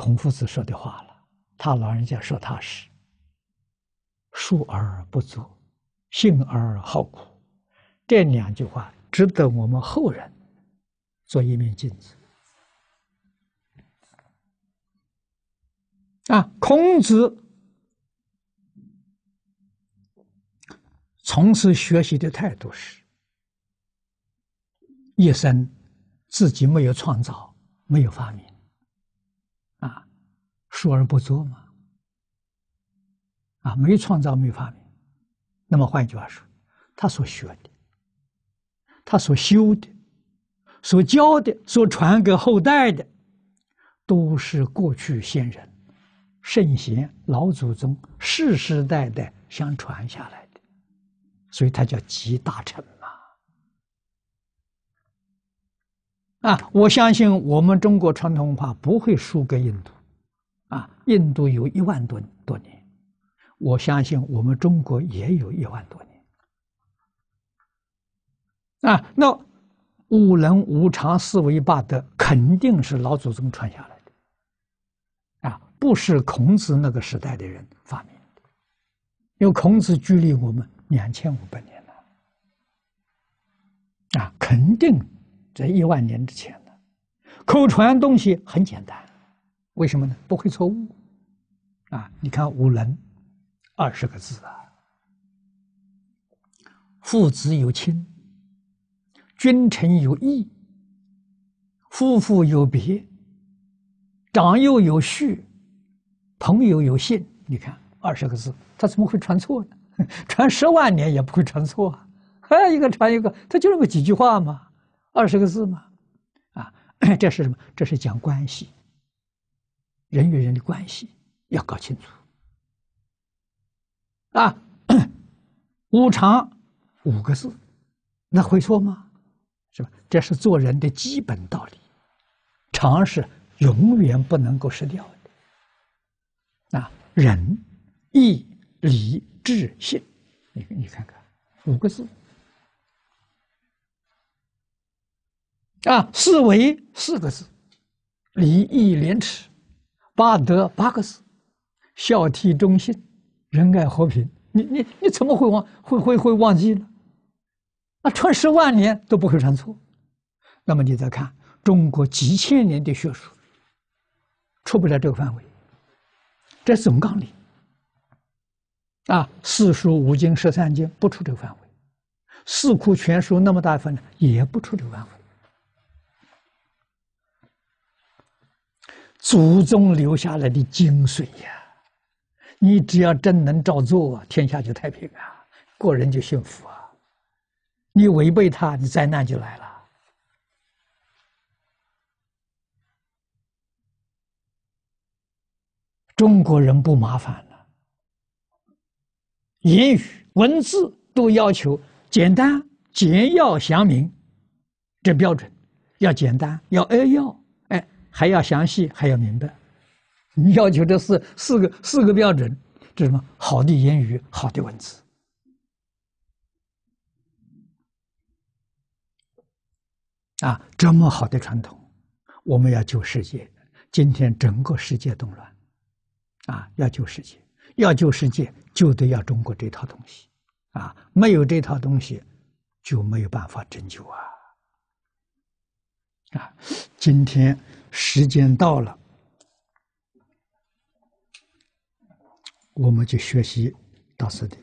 孔夫子说的话了，他老人家说他是“述而不足，信而好古”，这两句话值得我们后人做一面镜子。啊，孔子从事学习的态度是：一生自己没有创造，没有发明。说而不做嘛，啊，没创造没发明。那么换一句话说，他所学的、他所修的、所教的、所传给后代的，都是过去先人、圣贤、老祖宗世世代代相传下来的，所以他叫集大成嘛。啊，我相信我们中国传统文化不会输给印度。印度有一万多多年，我相信我们中国也有一万多年。啊，那五伦无常四维八德肯定是老祖宗传下来的，啊，不是孔子那个时代的人发明的，因为孔子距离我们两千五百年了，啊，肯定在一万年之前了。口传东西很简单，为什么呢？不会错误。啊，你看五伦，二十个字啊：父子有亲，君臣有义，夫妇有别，长幼有序，朋友有信。你看二十个字，他怎么会传错呢？<laughs> 传十万年也不会传错啊！还、一个传一个，他就那么几句话嘛，二十个字嘛，啊，<coughs> 这是什么？这是讲关系，人与人的关系。要搞清楚啊！<clears throat> 五常五个字，那会错吗？是吧？这是做人的基本道理。常是永远不能够失掉的。啊，仁义礼智信，你你看看五个字啊，四维四个字，礼义廉耻，八德八个字。孝悌忠信，仁爱和平。你你你怎么会忘？会会会忘记呢？啊，传十万年都不会传错。那么你再看中国几千年的学术，出不了这个范围。这总纲里，啊，四书五经十三经不出这个范围，四库全书那么大一份呢，也不出这个范围。祖宗留下来的精髓呀！你只要真能照做，天下就太平啊，国人就幸福啊。你违背他，你灾难就来了。中国人不麻烦了，言语、文字都要求简单、简要、详明这标准，要简单，要扼要，哎，还要详细，还要明白。你要求这四四个四个标准，这什么好的言语，好的文字，啊，这么好的传统，我们要救世界。今天整个世界动乱，啊，要救世界，要救世界就得要中国这套东西，啊，没有这套东西就没有办法拯救啊，啊，今天时间到了。我们就学习大师的。